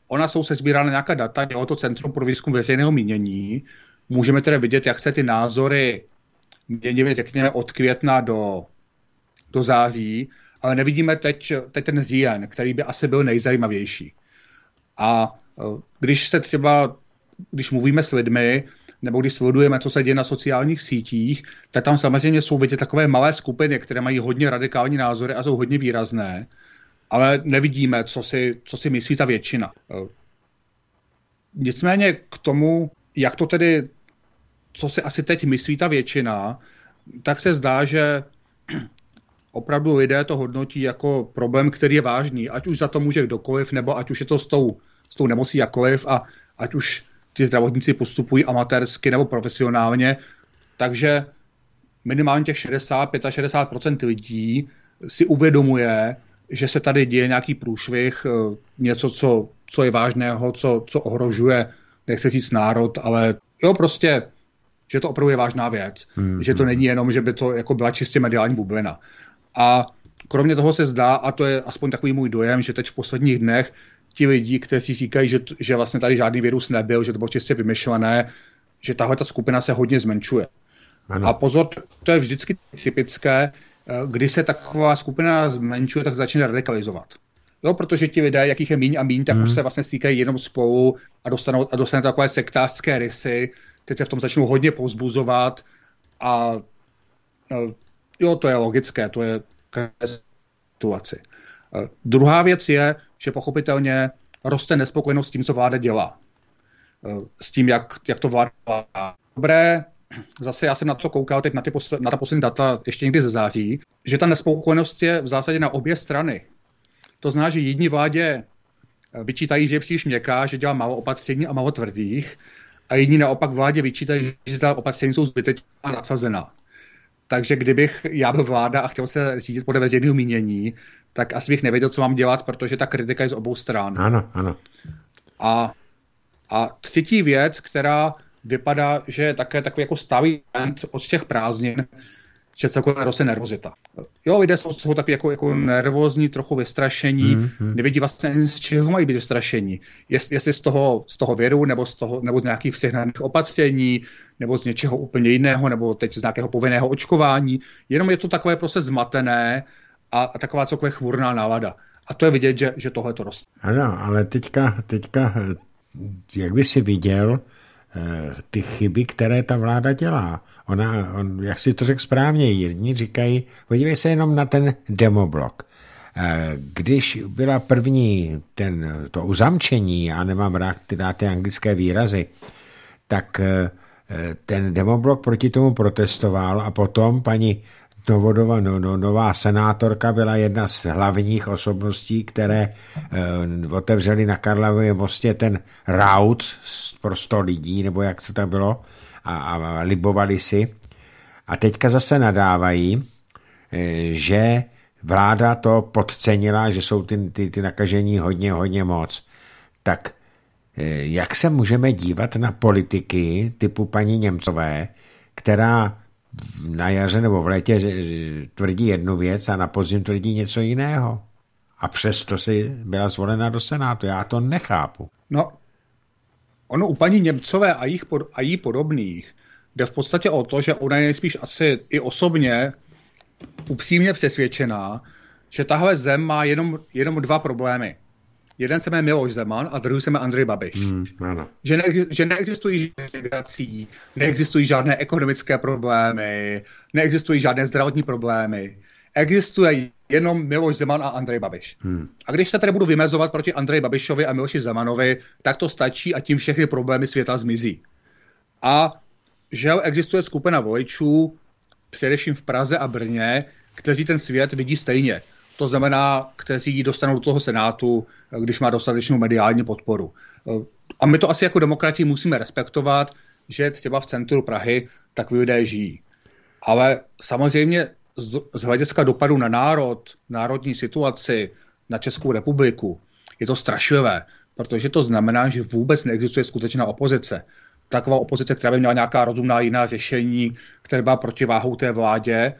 ona jsou se sbírána nějaká data, dělalo to Centrum pro výzkum veřejného mínění. Můžeme tedy vidět, jak se ty názory měnily, řekněme, od května do do září, ale nevidíme teď, teď ten říjen, který by asi byl nejzajímavější. A e, když se třeba, když mluvíme s lidmi, nebo když sledujeme, co se děje na sociálních sítích, tak tam samozřejmě jsou vidět takové malé skupiny, které mají hodně radikální názory a jsou hodně výrazné, ale nevidíme, co si, co si myslí ta většina. E, nicméně k tomu, jak to tedy, co si asi teď myslí ta většina, tak se zdá, že opravdu lidé to hodnotí jako problém, který je vážný, ať už za to může kdokoliv, nebo ať už je to s tou, s tou nemocí jakoliv a ať už ty zdravotníci postupují amatérsky nebo profesionálně, takže minimálně těch 60, 65 lidí si uvědomuje, že se tady děje nějaký průšvih, eh, něco, co, co je vážného, co, co ohrožuje, nechci říct národ, ale jo, prostě, že to opravdu je vážná věc. Mm-hmm. Že to hmm. není jenom, že by to jako byla čistě mediální bublina. A kromě toho se zdá, a to je aspoň takový můj dojem, že teď v posledních dnech ti lidi, kteří říkají, že, že vlastně tady žádný virus nebyl, že to bylo čistě vymyšlené, že tahle ta skupina se hodně zmenšuje. Ano. A pozor, to je vždycky typické, eh, když se taková skupina zmenšuje, tak začne radikalizovat. Jo, protože ti lidé, jakých je míň a míň, tak hmm. už se vlastně stýkají jenom spolu a dostanou, a dostanou takové sektářské rysy, teď se v tom začnou hodně pouzbuzovat a eh, Jo, to je logické, to je k situaci. Eh, druhá věc je, že pochopitelně roste nespokojenost s tím, co vláda dělá. Eh, s tím, jak, jak to vláda dělá. Dobré, zase já jsem na to koukal teď na, ty posled, na ta poslední data ještě někdy ze září, že ta nespokojenost je v zásadě na obě strany. To znamená, že jedni vládě eh, vyčítají, že je příliš měkká, že dělá málo opatření a málo tvrdých, a jedni naopak vládě vyčítají, že ta opatření jsou zbytečná a nadsazená. Takže kdybych já byl vláda a chtěl se řídit podle veřejného mínění, tak asi bych nevěděl, co mám dělat, protože ta kritika je z obou stran. Ano, ano. A, a třetí věc, která vypadá, že je také takový jako stavý od těch prázdnin, že celkově roste nervozita. Jo, lidé jsou, jsou taky jako, jako nervózní, trochu vystrašení, mm-hmm. nevědí vlastně ani z čeho mají být vystrašení. Jest, jestli z toho, z toho věru, nebo z, toho, nebo z nějakých přehnaných opatření, nebo z něčeho úplně jiného, nebo teď z nějakého povinného očkování. Jenom je to takové prostě zmatené a, a taková celkově chmurná nálada. A to je vidět, že, že tohle to roste. Ano, ale teďka, teďka, jak by si viděl, Eh, ty chyby, které ta vláda dělá. Ona, on, jak si to řekl správně, jedni říkají, podívej se jenom na ten demoblok. Eh, když byla první ten, to uzamčení, já nemám rád ty, ty anglické výrazy, tak eh, ten demoblok proti tomu protestoval a potom paní Dovodova, no, no, nová senátorka byla jedna z hlavních osobností, které e, eh, otevřeli na Karlově mostě ten raut pro sto lidí, nebo jak to tam bylo, a, a libovali si. A teďka zase nadávají, e, že vláda to podcenila, že jsou ty, ty, ty nakažení hodně, hodně moc. Tak e, jak se můžeme dívat na politiky typu paní Němcové, která na jaře nebo v létě tvrdí jednu věc a na podzim tvrdí něco jiného. A přesto si byla zvolena do Senátu. Já to nechápu. No, ono u paní Němcové a, jich, a jí podobných jde v podstatě o to, že ona je nejspíš asi i osobně upřímně přesvědčená, že tahle zem má jenom, jenom dva problémy. Jeden se jmenuje Miloš Zeman a druhý se jmenuje Andrej Babiš. Hmm, Že, neexist, že neexistují migrací, neexistují žádné ekonomické problémy, neexistují žádné zdravotní problémy. Existuje jenom Miloš Zeman a Andrej Babiš. Hmm. A když se tady budu vymezovat proti Andrej Babišovi a Miloši Zemanovi, tak to stačí a tím všechny problémy světa zmizí. A že existuje skupina voličů, především v Praze a Brně, kteří ten svět vidí stejně to znamená, kteří dostanou do toho Senátu, když má dostatečnou mediální podporu. A my to asi jako demokrati musíme respektovat, že třeba v centru Prahy tak lidé žijí. Ale samozřejmě z, z hlediska dopadu na národ, národní situaci, na Českou republiku, je to strašlivé, protože to znamená, že vůbec neexistuje skutečná opozice. Taková opozice, která by měla nějaká rozumná jiná řešení, která byla protiváhou té vládě.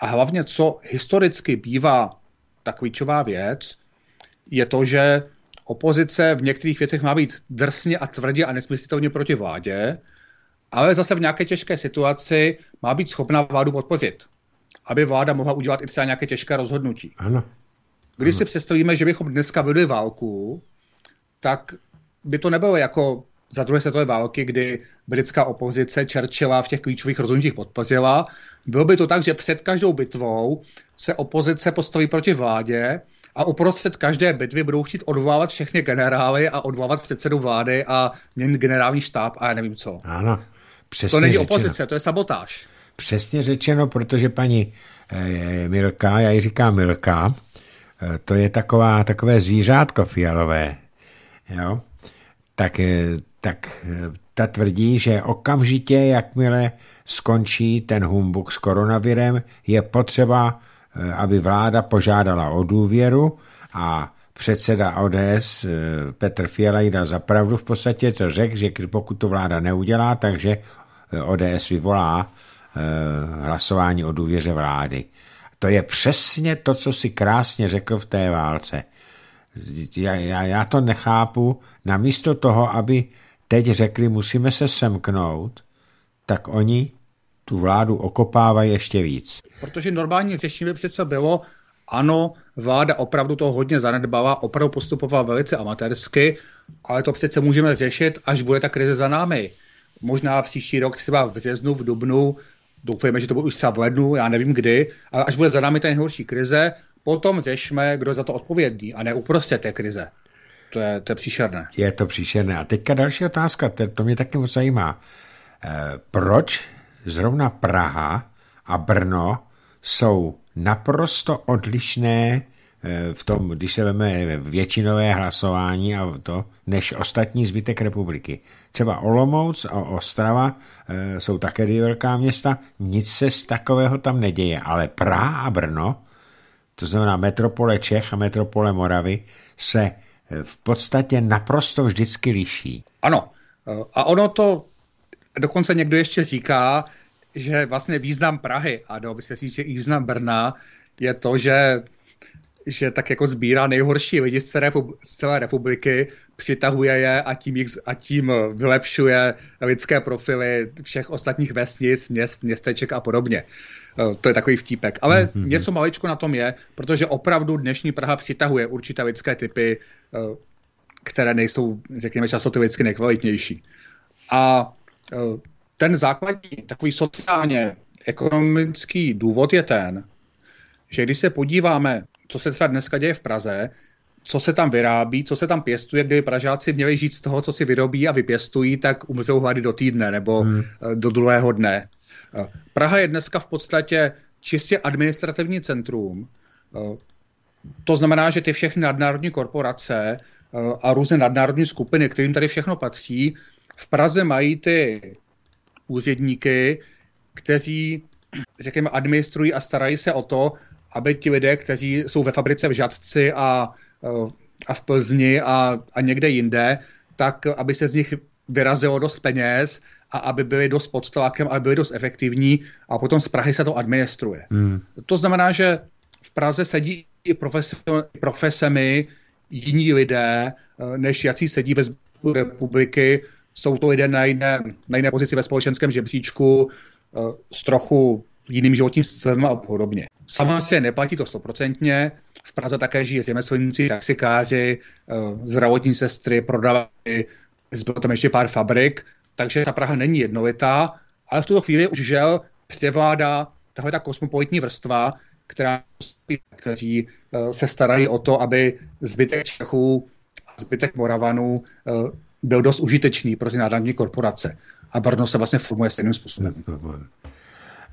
A hlavně, co historicky bývá ta klíčová věc je to, že opozice v některých věcech má být drsně a tvrdě a nesmyslitelně proti vládě, ale zase v nějaké těžké situaci má být schopna vládu podpořit, aby vláda mohla udělat i třeba nějaké těžké rozhodnutí. Ano. Když ano. si představíme, že bychom dneska vedli válku, tak by to nebylo jako za druhé světové války, kdy britská opozice Churchilla v těch klíčových rozhodnutích podpořila. Bylo by to tak, že před každou bitvou se opozice postaví proti vládě a uprostřed každé bitvy budou chtít odvolávat všechny generály a odvolávat předsedu vlády a měnit generální štáb a já nevím co. Ano, přesně To není řečeno. opozice, to je sabotáž. Přesně řečeno, protože paní eh, Milka, já ji říkám Milka, eh, to je taková, takové zvířátko fialové, jo? tak eh, tak eh, ta tvrdí, že okamžitě, jakmile skončí ten humbuk s koronavirem, je potřeba, eh, aby vláda požádala o důvěru a předseda ODS eh, Petr Fiala jde za pravdu v podstatě, co řekl, že pokud to vláda neudělá, takže ODS vyvolá hlasování o důvěře vlády. To je přesně to, co si krásně řekl v té válce. Já, já, já to nechápu. Namísto toho, aby teď řekli, musíme se semknout, tak oni tu vládu okopávají ještě víc. Protože normální řešení by přece bylo, ano, vláda opravdu toho hodně zanedbává, opravdu postupovala velice amatérsky, ale to přece můžeme řešit, až bude ta krize za námi. Možná příští rok, třeba v březnu, v dubnu, doufejme, že to bude už třeba v lednu, já nevím kdy, ale až bude za námi ta nejhorší krize, potom řešme, kdo za to odpovědný a ne uprostřed té krize to je, to je příšerné. Je to příšerné. A teďka další otázka, to, to mě taky moc zajímá. Eh, proč zrovna Praha a Brno jsou naprosto odlišné eh, v tom, když se veme většinové hlasování a to, než ostatní zbytek republiky. Třeba Olomouc a Ostrava eh, jsou také dvě velká města, nic se z takového tam neděje, ale Praha a Brno, to znamená metropole Čech a metropole Moravy, se v podstatě naprosto vždycky liší. Ano, eh, a ono to dokonce někdo ještě říká, že vlastně význam Prahy, a dalo by se říct, že i význam Brna, je to, že, že tak jako sbírá nejhorší lidi z celé, z celé republiky, přitahuje je a tím, jich, a tím vylepšuje lidské profily všech ostatních vesnic, měst, městeček a podobně. Uh, Eh, to je takový vtípek. Ale mm-hmm. něco maličko na tom je, protože opravdu dnešní Praha přitahuje určité lidské typy, eh, které nejsou, řekněme, často ty lidsky nekvalitnější. A eh, ten základní, takový sociálně ekonomický důvod je ten, že když se podíváme, co se třeba dneska děje v Praze, co se tam vyrábí, co se tam pěstuje, kdyby Pražáci měli žít z toho, co si vyrobí a vypěstují, tak umřou hlady do týdne nebo hmm. do druhého dne. Eh, Praha je dneska v podstatě čistě administrativní centrum. Eh, to znamená, že ty všechny nadnárodní korporace eh, a různé nadnárodní skupiny, kterým tady všechno patří, v Praze mají ty úředníky, kteří, řekněme, administrují a starají se o to, aby ti lidé, kteří jsou ve fabrice v Žadci a, a v Plzni a, a někde jinde, tak aby se z nich vyrazilo dost peněz, a aby byly dost pod tlakem, aby byly dost efektivní a potom z Prahy se to administruje. Hmm. To znamená, že v Praze sedí i profes, profesemi jiní lidé, eh, než jací sedí ve zbytku republiky. Jsou to lidé na jiné, na jiné pozici ve společenském žebříčku eh, s trochu jiným životním stylem a podobně. Samozřejmě neplatí to stoprocentně. V Praze také žijí řemeslníci, taxikáři, eh, zdravotní sestry, prodavači, zbylo tam ještě pár fabrik, takže ta Praha není jednovitá, ale v tuto chvíli už žel převládá tahle ta kosmopolitní vrstva, která, kteří eh, se starají o to, aby zbytek Čechů a zbytek Moravanů eh, byl dost užitečný pro ty národní korporace. A Brno se vlastně formuje stejným způsobem.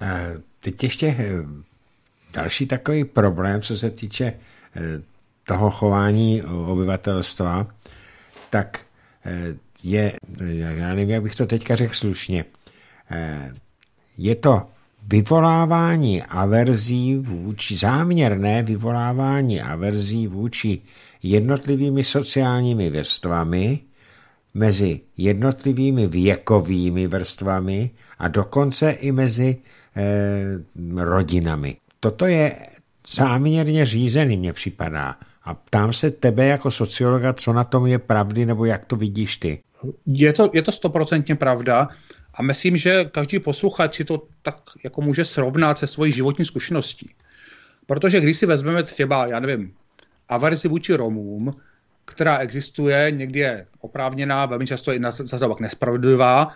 Eh, teď ještě další takový problém, co se týče toho chování obyvatelstva, tak je, já nevím, jak bych to teďka řekl slušně, eh, je to vyvolávání averzí vůči, záměrné vyvolávání averzí vůči jednotlivými sociálními vrstvami, mezi jednotlivými věkovými vrstvami a dokonce i mezi eh, rodinami. Toto je záměrně řízený, mě připadá. A ptám se tebe jako sociologa, co na tom je pravdy, nebo jak to vidíš ty? Je to, je to stoprocentně pravda a myslím, že každý posluchač si to tak jako může srovnat se svojí životní zkušeností. Protože když si vezmeme třeba, já nevím, averzi vůči Romům, která existuje, někdy je oprávněná, velmi často i na pak nespravedlivá,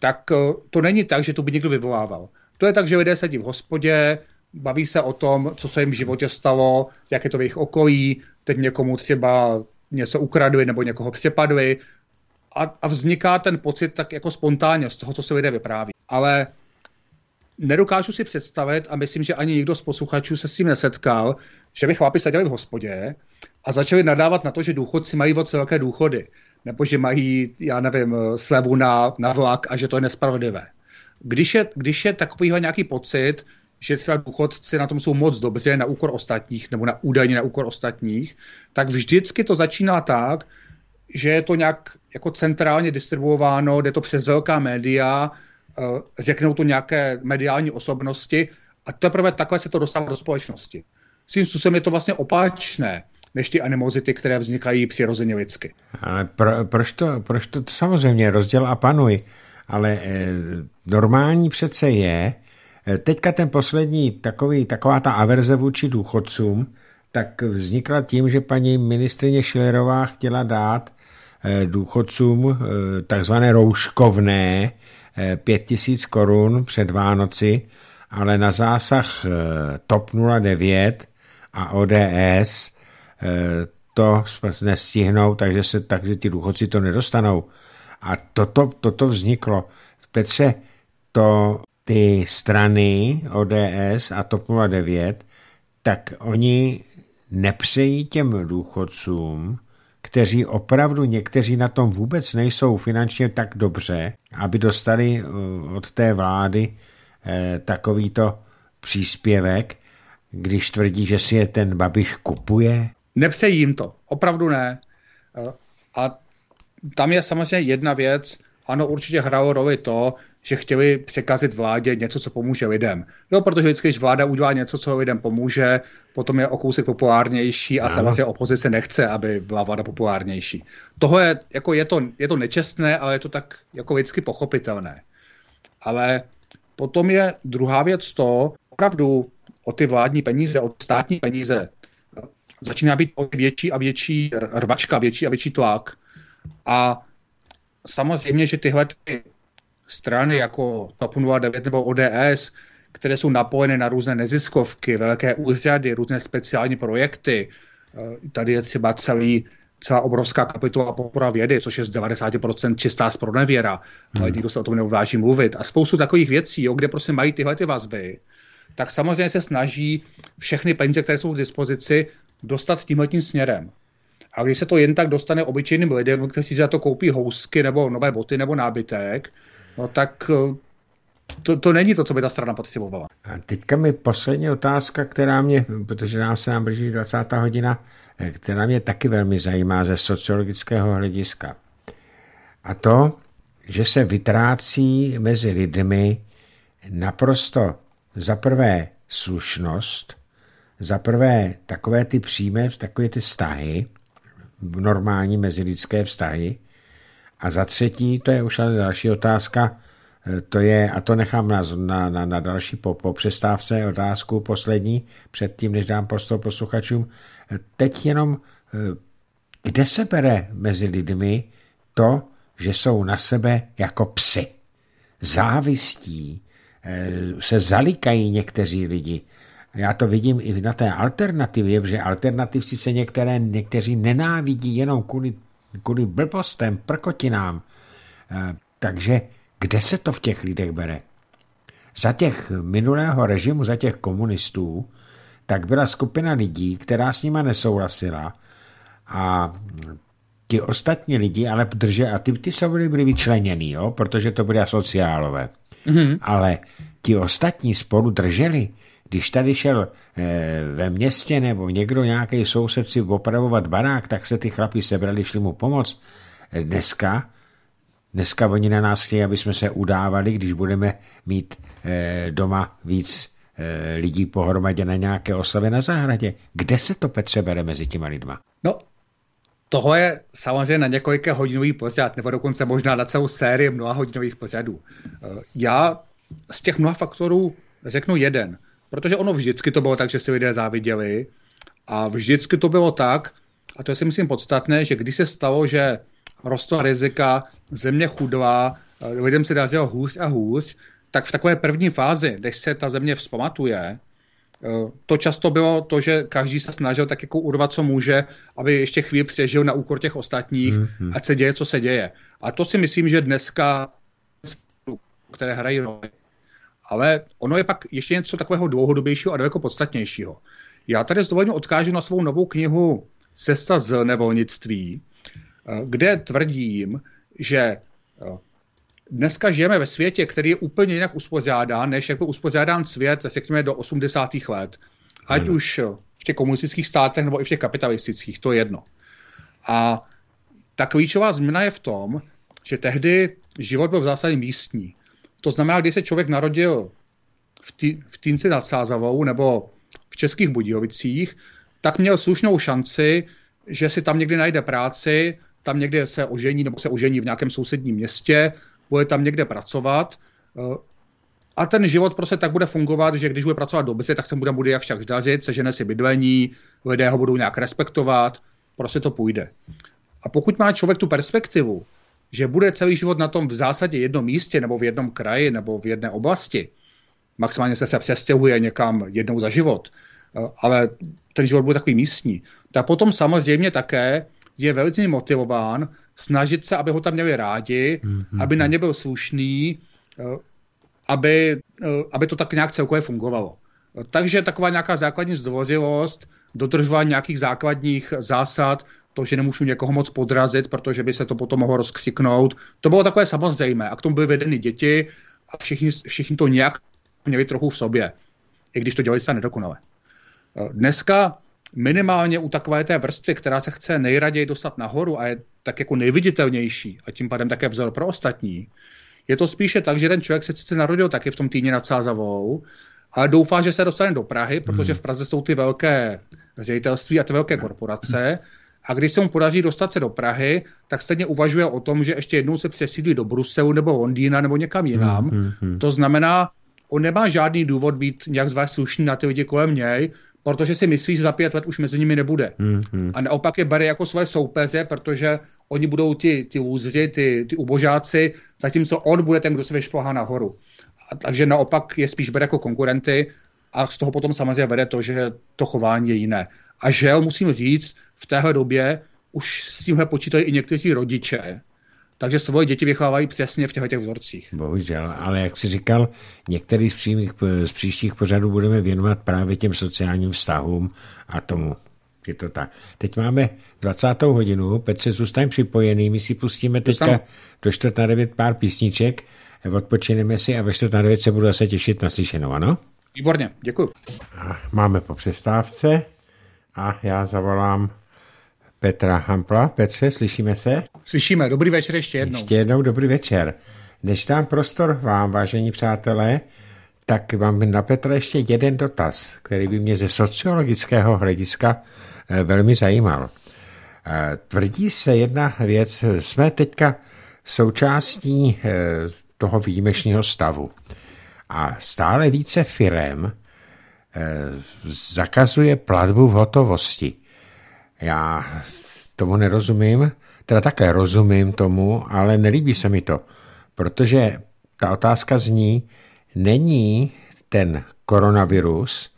tak eh, to není tak, že to by někdo vyvolával. To je tak, že lidé sedí v hospodě, baví se o tom, co se jim v životě stalo, jak je to v jejich okolí, teď někomu třeba něco ukradli nebo někoho přepadli a, a vzniká ten pocit tak jako spontánně z toho, co se lidé vypráví. Ale nedokážu si představit a myslím, že ani nikdo z posluchačů se s tím nesetkal, že by chlapi seděli v hospodě a začali nadávat na to, že důchodci mají moc velké důchody, nebo že mají, já nevím, slevu na, na vlak a že to je nespravedlivé. Když je, když je takovýhle nějaký pocit, že třeba důchodci na tom jsou moc dobře na úkor ostatních, nebo na údajně na úkor ostatních, tak vždycky to začíná tak, že je to nějak jako centrálně distribuováno, jde to přes velká média, eh, řeknou to nějaké mediální osobnosti a teprve takhle se to dostává do společnosti. S tím způsobem je to vlastně opačné než ty animozity, které vznikají přirozeně lidsky. Ale pro, proč, to, proč to, to samozřejmě rozděl a panuj, ale e, normální přece je, Eh, teďka ten poslední takový, taková ta averze vůči důchodcům, tak vznikla tím, že paní ministrině Šilerová chtěla dát eh, důchodcům eh, takzvané rouškovné 5000 korun před Vánoci, ale na zásah TOP 09 a ODS to nestihnou, takže, se, takže ti důchodci to nedostanou. A toto, toto vzniklo. Petře, to ty strany ODS a TOP 09, tak oni nepřejí těm důchodcům, kteří opravdu někteří na tom vůbec nejsou finančně tak dobře, aby dostali eh, od té vlády eh, takovýto příspěvek, když tvrdí, že si je ten Babiš kupuje? Nepřejí jim to, opravdu ne. Eh, a tam je samozřejmě jedna věc, ano, určitě hrálo roli to, že chtěli překazit vládě něco, co pomůže lidem. Jo, protože vždycky, když vláda udělá něco, co lidem pomůže, potom je o kousek populárnější a samozřejmě opozice nechce, aby byla vláda populárnější. Tohle je, jako je, to, je to nečestné, ale je to tak jako vždycky pochopitelné. Ale potom je druhá věc to, opravdu o ty vládní peníze, o státní peníze začíná být větší a větší rvačka, větší a větší tlak. A samozřejmě, že tyhle ty strany jako TOP 09 nebo ODS, které jsou napojeny na různé neziskovky, velké úřady, různé speciální projekty. E, tady je třeba celý, celá obrovská kapitola podpora vědy, což je z 90% čistá spronevěra. Hmm. Nikdo se o tom neuváží mluvit. A spoustu takových věcí, jo, kde prostě mají tyhle ty vazby, tak samozřejmě se snaží všechny peníze, které jsou k dispozici, dostat tímhle tím směrem. A když se to jen tak dostane obyčejným lidem, kteří za to koupí housky nebo nové boty nebo nábytek, no tak eh, to, to není to, co by ta strana potřebovala. A teďka mi poslední otázka, která mě, protože nám se nám blíží 20. hodina, eh, která mě taky velmi zajímá ze sociologického hlediska. A to, že se vytrácí mezi lidmi naprosto za prvé slušnost, za prvé takové ty příjme, takové ty vztahy, normální mezilidské vztahy, a za třetí, to je už ale další otázka, eh, to je, a to nechám na, na, na, na další po, po přestávce, otázku poslední, předtím, než dám prostor posluchačům. Eh, teď jenom, eh, kde se bere mezi lidmi to, že jsou na sebe jako psy? Závistí, se zalikají někteří lidi. Já to vidím i na té alternativě, že alternativci se některé, někteří nenávidí jenom kvůli kvůli blbostem, prkotinám. E, takže kde se to v těch lidech bere? Za těch minulého režimu, za těch komunistů, tak byla skupina lidí, která s nima nesouhlasila a ti ostatní lidi, ale drže, a ty, ty se byli, byly vyčleněný, jo, protože to byly asociálové. Mm-hmm. Ale ti ostatní spolu drželi když tady šel eh, ve městě nebo někdo nějaký soused si opravovat barák, tak se ty chlapi sebrali, šli mu pomoc. Eh, dneska, dneska oni na nás chtějí, aby jsme se udávali, když budeme mít eh, doma víc lidí pohromadě na nějaké oslavě na zahradě. Kde se to Petře bere mezi těma lidma? No, toho je samozřejmě na několika hodinový pořad, nebo dokonce možná na celou sérii mnoha hodinových pořadů. Já z těch mnoha faktorů řeknu jeden – Protože ono vždycky to bylo tak, že si lidé záviděli a vždycky to bylo tak, a to je si myslím podstatné, že když se stalo, že rostla rizika, země chudla, eh, lidem se dařilo hůř a hůř, tak v takové první fázi, když se ta země vzpamatuje, eh, to často bylo to, že každý se snažil tak jako urvat, co může, aby ještě chvíli přežil na úkor těch ostatních, mm-hmm. ať se děje, co se děje. A to si myslím, že dneska, které hrají roli, ale ono je pak ještě něco takového dlouhodobějšího a daleko podstatnějšího. Já tady zdovolně odkážu na svou novou knihu Cesta z nevolnictví, eh, kde tvrdím, že eh, dneska žijeme ve světě, který je úplně jinak uspořádán, než jak byl uspořádán svět, řekněme, do 80. let. Ať ano. už eh, v těch komunistických státech nebo i v těch kapitalistických, to je jedno. A ta klíčová změna je v tom, že tehdy život byl v zásadě místní. To znamená, když se člověk narodil v, tý, v Týnci nad Sázavou nebo v Českých Budějovicích, tak měl slušnou šanci, že si tam někdy najde práci, tam někde se ožení nebo se ožení v nějakém sousedním městě, bude tam někde pracovat. Eh, a ten život prostě tak bude fungovat, že když bude pracovat dobře, tak se bude, bude jak však dařit, sežene si bydlení, lidé ho budou nějak respektovat, prostě to půjde. A pokud má člověk tu perspektivu, že bude celý život na tom v zásadě jednom místě nebo v jednom kraji nebo v jedné oblasti, maximálně se se přestěhuje někam jednou za život, eh, ale ten život bude takový místní, tak potom samozřejmě také je velice motivován snažit se, aby ho tam měli rádi, mm-hmm. aby na ně byl slušný, eh, aby, eh, aby to tak nějak celkově fungovalo. Takže taková nějaká základní zdvořilost, dodržování nějakých základních zásad, to, že nemůžu někoho moc podrazit, protože by se to potom mohlo rozkřiknout. To bylo takové samozřejmé a k tomu byly vedeny děti a všichni, všichni to nějak měli trochu v sobě, i když to dělali se nedokonale. Eh, dneska minimálně u takové té vrstvy, která se chce nejraději dostat nahoru a je tak jako nejviditelnější a tím pádem také vzor pro ostatní, je to spíše tak, že ten člověk se sice narodil taky v tom týdně nad Sázavou, ale doufá, že se dostane do Prahy, protože hmm. v Praze jsou ty velké ředitelství a ty velké korporace, hmm a když se mu podaří dostat se do Prahy, tak stejně uvažuje o tom, že ještě jednou se přesídlí do Bruselu nebo Londýna nebo někam jinam. Hmm, hmm, hmm. To znamená, on nemá žádný důvod být nějak zvlášť slušný na ty lidi kolem něj, protože si myslí, že za pět let už mezi nimi nebude. Hmm, hmm. A naopak je bere jako své soupeře, protože oni budou ti, ti lůzři, ty, ty ubožáci, zatímco on bude ten, kdo se vyšplhá nahoru. A, takže naopak je spíš bere jako konkurenty a z toho potom samozřejmě vede to, že to chování je jiné. A že musím říct, v téhle době už s tímhle počítají i někteří rodiče. Takže svoje děti vychovávají přesně v těchto těch vzorcích. Bohužel, ale jak jsi říkal, některý z, přímých, z příštích pořadů budeme věnovat právě těm sociálním vztahům a tomu. Je to tak. Teď máme 20. hodinu, Petře, zůstaň připojený, my si pustíme teďka do 4. na 9 pár písniček, odpočineme si a ve 4. na 9 se budu zase těšit na slyšenou, ano? Výborně, děkuji. máme po přestávce a já zavolám Petra Hampla. Petře, slyšíme se? Slyšíme, dobrý večer ještě jednou. Ještě jednou dobrý večer. Než dám prostor vám, vážení přátelé, tak mám na Petra ještě jeden dotaz, který by mě ze sociologického hlediska eh, velmi zajímal. Eh, tvrdí se jedna věc, jsme teďka součástí eh, toho výjimečného stavu. A stále více firem zakazuje platbu v hotovosti. Já tomu nerozumím, teda také rozumím tomu, ale nelíbí se mi to, protože ta otázka zní, není ten koronavirus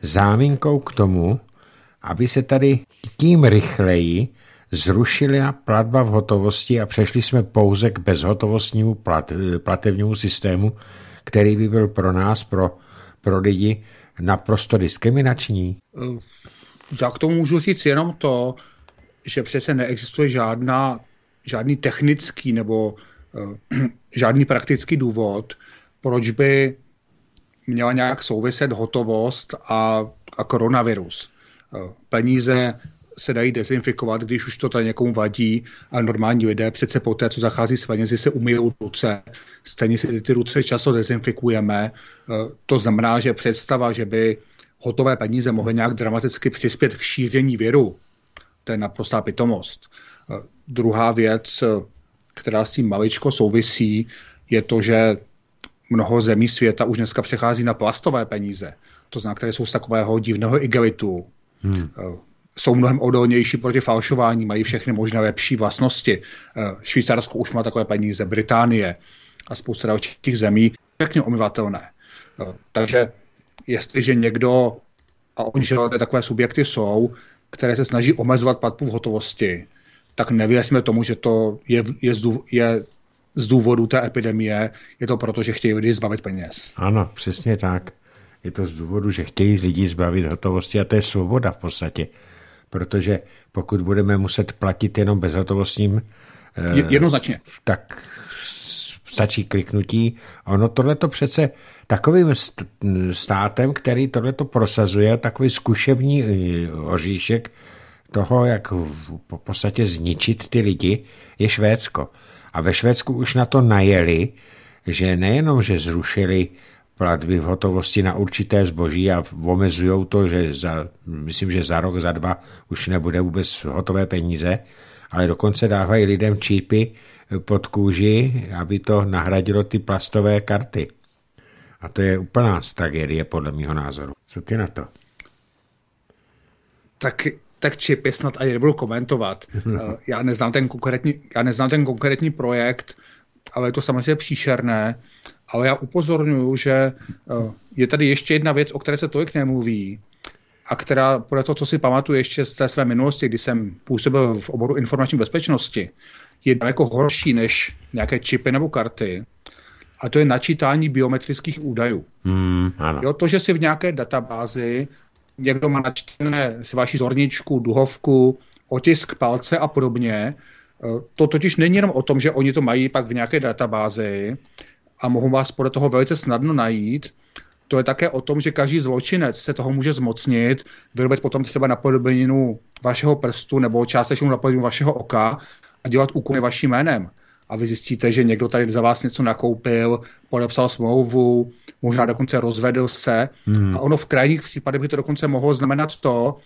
záminkou k tomu, aby se tady tím rychleji zrušila platba v hotovosti a přešli jsme pouze k bezhotovostnímu plat, platebnímu systému, který by byl pro nás, pro, pro lidi, naprosto diskriminační? Eh, já k tomu můžu říct jenom to, že přece neexistuje žádná, žádný technický nebo uh, žádný praktický důvod, proč by měla nějak souviset hotovost a, a koronavirus. Eh, peníze se dají dezinfikovat, když už to tady někomu vadí a normální lidé přece po té, co zachází s penězi, se umyjou ruce. Stejně si ty ruce často dezinfikujeme. Eh, to znamená, že představa, že by hotové peníze mohly nějak dramaticky přispět k šíření věru. To je naprostá pitomost. E, druhá věc, e, která s tím maličko souvisí, je to, že mnoho zemí světa už dneska přechází na plastové peníze. To znamená, které jsou z takového divného igelitu. Hmm. E, jsou mnohem odolnější proti falšování, mají všechny možné lepší vlastnosti. Švýcarsko už má takové peníze, Británie a spousta dalších zemí, pěkně omyvatelné. Takže jestliže někdo, a oni želaté takové subjekty jsou, které se snaží omezovat platbu v hotovosti, tak nevěříme tomu, že to je, je, je z důvodu té epidemie, je to proto, že chtějí lidi zbavit peněz. Ano, přesně tak. Je to z důvodu, že chtějí lidi zbavit hotovosti a to je svoboda v podstatě. Protože pokud budeme muset platit jenom bezhotovostním... Eh, jednoznačně. Tak Stačí kliknutí. Ono tohleto přece takovým státem, který tohleto prosazuje, takový zkušební eh, oříšek toho, jak v podstatě zničit ty lidi, je Švédsko. A ve Švédsku už na to najeli, že nejenom, že zrušili platby v hotovosti na určité zboží a omezují to, že za, myslím, že za rok, za dva už nebude vůbec hotové peníze, ale dokonce dávají lidem čípy pod kůži, aby to nahradilo ty plastové karty. A to je úplná tragédie, podle mého názoru. Co ty na to? Tak, tak čip snad ani nebudu komentovat. Eh, já neznám ten konkrétní, já neznám ten konkrétní projekt, ale je to samozřejmě příšerné. Ale já upozorňuji, že eh, je tady ještě jedna věc, o které se tolik nemluví a která podle toho, co si pamatuju ještě z té své minulosti, kdy jsem působil v oboru informační bezpečnosti, je daleko horší než nějaké čipy nebo karty, a to je načítání biometrických údajů. Mm, ano. Jo, to, že si v nějaké databázi někdo má načtené si vaší zorničku, duhovku, otisk palce a podobně, eh, to totiž není jenom o tom, že oni to mají pak v nějaké databázi a mohou vás podle toho velice snadno najít, to je také o tom, že každý zločinec se toho může zmocnit, vyrobit potom třeba napodobeninu vašeho prstu nebo částečnou napodobeninu vašeho oka a dělat úkony vaším jménem. A vy zjistíte, že někdo tady za vás něco nakoupil, podepsal smlouvu, možná dokonce rozvedl se. Hmm. A ono v krajních případech by to dokonce mohlo znamenat to,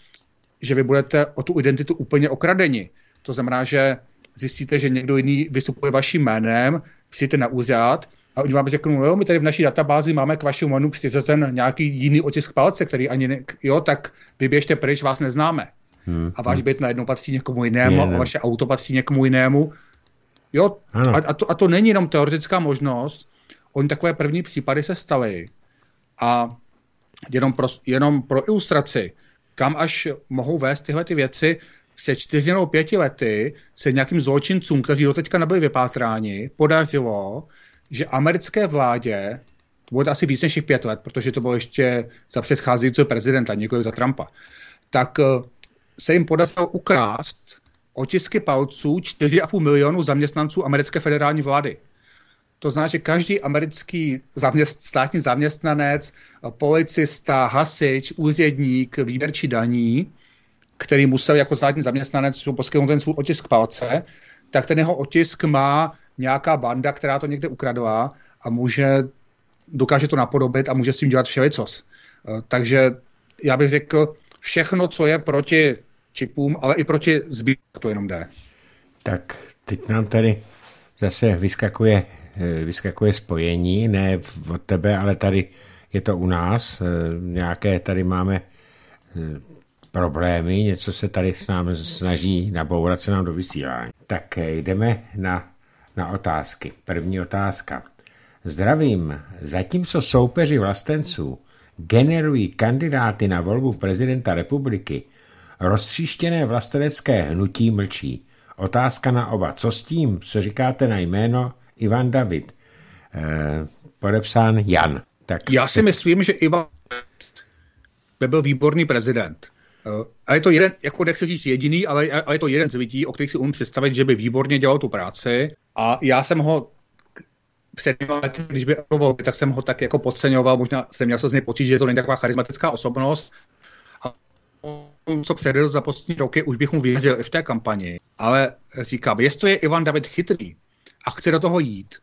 že vy budete o tu identitu úplně okradeni. To znamená, že zjistíte, že někdo jiný vystupuje vaším jménem, přijdete na úřad, a oni vám řeknou, jo, my tady v naší databázi máme k vašemu manu ten nějaký jiný otisk palce, který ani, ne, jo, tak vyběžte pryč, vás neznáme. Hmm. A váš hmm. byt najednou patří někomu jinému, a vaše auto patří někomu jinému. Jo, a, a, to, a to není jenom teoretická možnost, oni takové první případy se staly. A jenom pro, jenom pro ilustraci, kam až mohou vést tyhle ty věci, se čtyři nebo pěti lety se nějakým zločincům, kteří do teďka nebyli vypátráni, podařilo že americké vládě, to bylo to asi víc než pět let, protože to bylo ještě za předcházejícího prezidenta, nikoli za Trumpa, tak eh, se jim podařilo ukrást otisky palců 4,5 milionu zaměstnanců americké federální vlády. To znamená, že každý americký zaměst, státní zaměstnanec, eh, policista, hasič, úředník, výběrčí daní, který musel jako státní zaměstnanec poskytnout ten svůj otisk palce, tak ten jeho otisk má nějaká banda, která to někde ukradla a může, dokáže to napodobit a může s tím dělat všelicos. Eh, takže já bych řekl, všechno, co je proti čipům, ale i proti zbytku to jenom jde. Tak teď nám tady zase vyskakuje, eh, vyskakuje spojení, ne od tebe, ale tady je to u nás. Eh, nějaké tady máme problémy, něco se tady s námi snaží nabourat se nám do vysílání. Tak jdeme na na otázky. První otázka. Zdravím. Zatímco soupeři vlastenců generují kandidáty na volbu prezidenta republiky, rozstříštěné vlastenecké hnutí mlčí. Otázka na oba. Co s tím, co říkáte na jméno Ivan David? Eh, podepsán Jan. Tak, Já si teď... myslím, že Ivan by byl výborný prezident. Eh, a je to jeden, jako nechci říct jediný, ale, ale je to jeden z lidí, o kterých si umím představit, že by výborně dělal tu práci. A já jsem ho před lety, když by eurovolby, tak jsem ho tak jako podceňoval, možná jsem měl se z něj pocit, že to není taková charismatická osobnost. A on, co předvedl za poslední roky, už bych mu věřil i v té kampani. Ale říkám, jestli je Ivan David chytrý a chce do toho jít,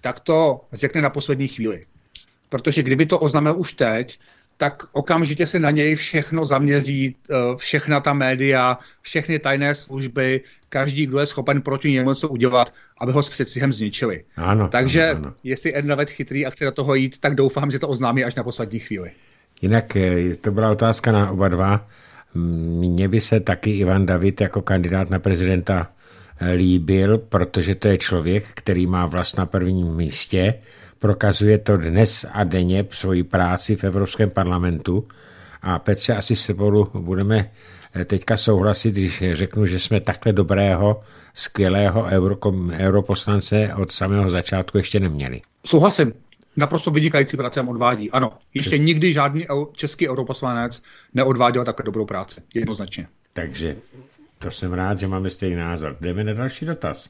tak to řekne na poslední chvíli. Protože kdyby to oznámil už teď, tak okamžitě se na něj všechno zaměří, eh, všechna ta média, všechny tajné služby, každý, kdo je schopen proti němu něco udělat, aby ho s předstihem zničili. Ano, Takže ano, ano. jestli Ednavet chytrý a chce do toho jít, tak doufám, že to oznámí až na poslední chvíli. Jinak eh, to byla otázka na oba dva. Mně by se taky Ivan David jako kandidát na prezidenta eh, líbil, protože to je člověk, který má vlast na prvním místě, Prokazuje to dnes a denně svoji práci v Evropském parlamentu a Petře, asi spolu budeme eh, teďka souhlasit, když řeknu, že jsme takhle dobrého, skvělého eurokom, europoslance od samého začátku ještě neměli. Souhlasím. Naprosto vynikající práce odvádí. Ano, ještě Přes... nikdy žádný český europoslanec neodváděl takhle dobrou práci. Jednoznačně. Takže to jsem rád, že máme stejný názor. Jdeme na další dotaz.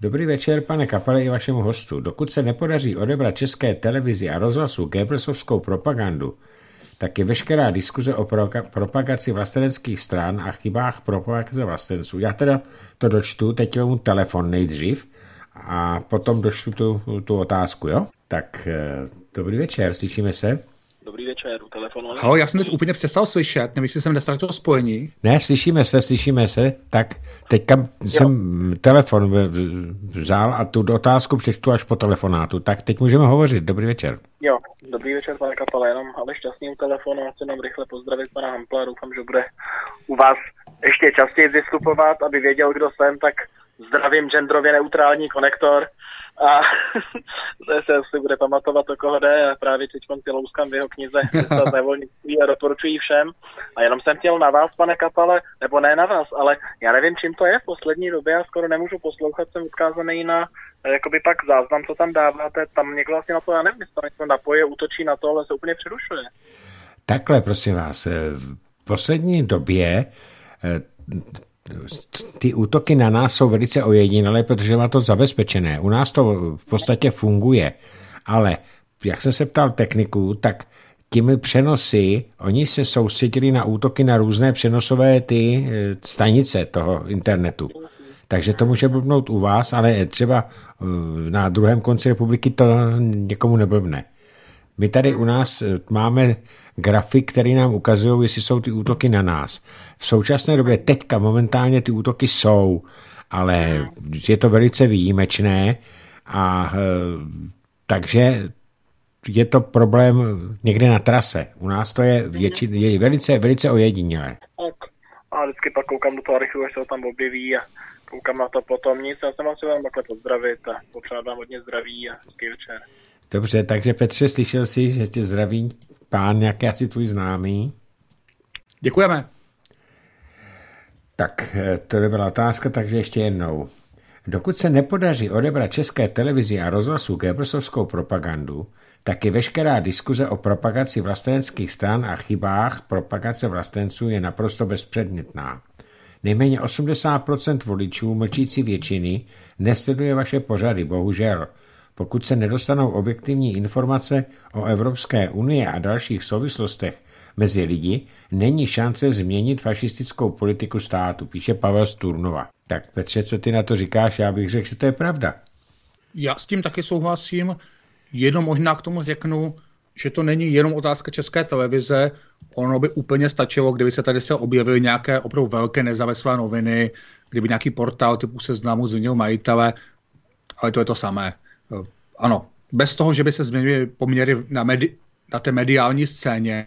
Dobrý večer, pane Kapele i vašemu hostu. Dokud se nepodaří odebrat české televizi a rozhlasu Goebbelsovskou propagandu, tak je veškerá diskuze o propagaci vlasteneckých stran a chybách propagace vlastenců. Já teda to dočtu, teď mu telefon nejdřív a potom dočtu tu, tu otázku, jo? Tak eh, dobrý večer, slyšíme se. Dobrý večer, u telefonu. Halo, já jsem teď úplně přestal slyšet, nevím, jestli jsem nestratil spojení. Ne, slyšíme se, slyšíme se. Tak teď kam? jsem telefon vzal a tu otázku přečtu až po telefonátu. Tak teď můžeme hovořit. Dobrý večer. Jo, dobrý večer, pane Kapale, jenom ale šťastný u telefonu. Chci nám rychle pozdravit pana Hampla, doufám, že bude u vás ještě častěji vystupovat, aby věděl, kdo jsem, tak zdravím genderově neutrální konektor a se asi bude pamatovat, o koho jde. Já právě teď si louskám v jeho knize z nevolnictví a doporučuji všem. A jenom jsem chtěl na vás, pane Kapale, nebo ne na vás, ale já nevím, čím to je v poslední době, já skoro nemůžu poslouchat, jsem odkázaný na eh, jakoby pak záznam, co tam dáváte, tam někdo vlastně na to, já nevím, tam někdo napoje, útočí na to, ale se úplně přerušuje. Takhle, prosím vás, eh, v poslední době eh, ty útoky na nás jsou velice ojedinělé, protože má to zabezpečené. U nás to v podstatě funguje, ale jak jsem se ptal techniků, tak těmi přenosy, oni se soustředili na útoky na různé přenosové ty eh, stanice toho internetu. Takže to může blbnout u vás, ale třeba eh, na druhém konci republiky to někomu neblbne. My tady u nás eh, máme grafy, které nám ukazují, jestli jsou ty útoky na nás. V současné době teďka momentálně ty útoky jsou, ale je to velice výjimečné a eh, takže je to problém někde na trase. U nás to je, větši, je velice, velice ojedinělé. Tak. A vždycky pak koukám do toho archivu, až se tam objeví a koukám na to potom. Nic, já se vám vám takhle pozdravit a popřádám hodně zdraví a hezký večer. Dobře, takže Petře, slyšel jsi, že tě zdraví pán, jak je asi tvůj známý. Děkujeme. Tak, eh, to byla otázka, takže ještě jednou. Dokud se nepodaří odebrat české televizi a rozhlasu Gebrsovskou propagandu, tak i veškerá diskuze o propagaci vlastenských stran a chybách propagace vlastenců je naprosto bezpředmětná. Nejméně 80% voličů mlčící většiny nesleduje vaše pořady, bohužel – pokud se nedostanou objektivní informace o Evropské unii a dalších souvislostech mezi lidi, není šance změnit fašistickou politiku státu, píše Pavel Sturnova. Tak Petře, co ty na to říkáš? Já bych řekl, že to je pravda. Já s tím taky souhlasím, jenom možná k tomu řeknu, že to není jenom otázka české televize, ono by úplně stačilo, kdyby se tady se objevily nějaké opravdu velké nezávislé noviny, kdyby nějaký portál typu seznamu změnil majitele, ale to je to samé ano, bez toho, že by se změnily poměry na, medi, na té mediální scéně,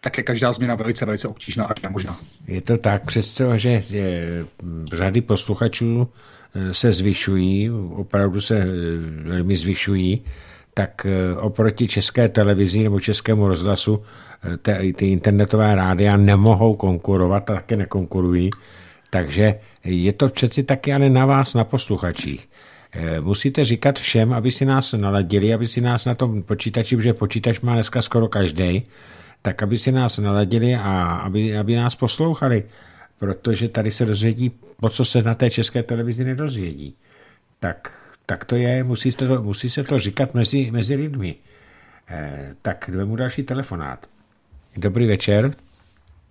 tak je každá změna velice, velice obtížná a nemožná. Je to tak, přesto, že eh, řady posluchačů eh, se zvyšují, opravdu se eh, velmi zvyšují, tak oproti české televizi nebo českému rozhlasu te, ty internetové rádia nemohou konkurovat a nekonkurují. Takže je to přeci taky ale na vás, na posluchačích. Eh, musíte říkat všem, aby si nás naladili, aby si nás na tom počítači, protože počítač má dneska skoro každý, tak aby si nás naladili a aby, aby nás poslouchali, protože tady se dozvědí, po co se na té české televizi nedozvědí. Tak, tak to je, musí se to, musí se to říkat mezi, mezi lidmi. Eh, tak tak mu další telefonát. Dobrý večer.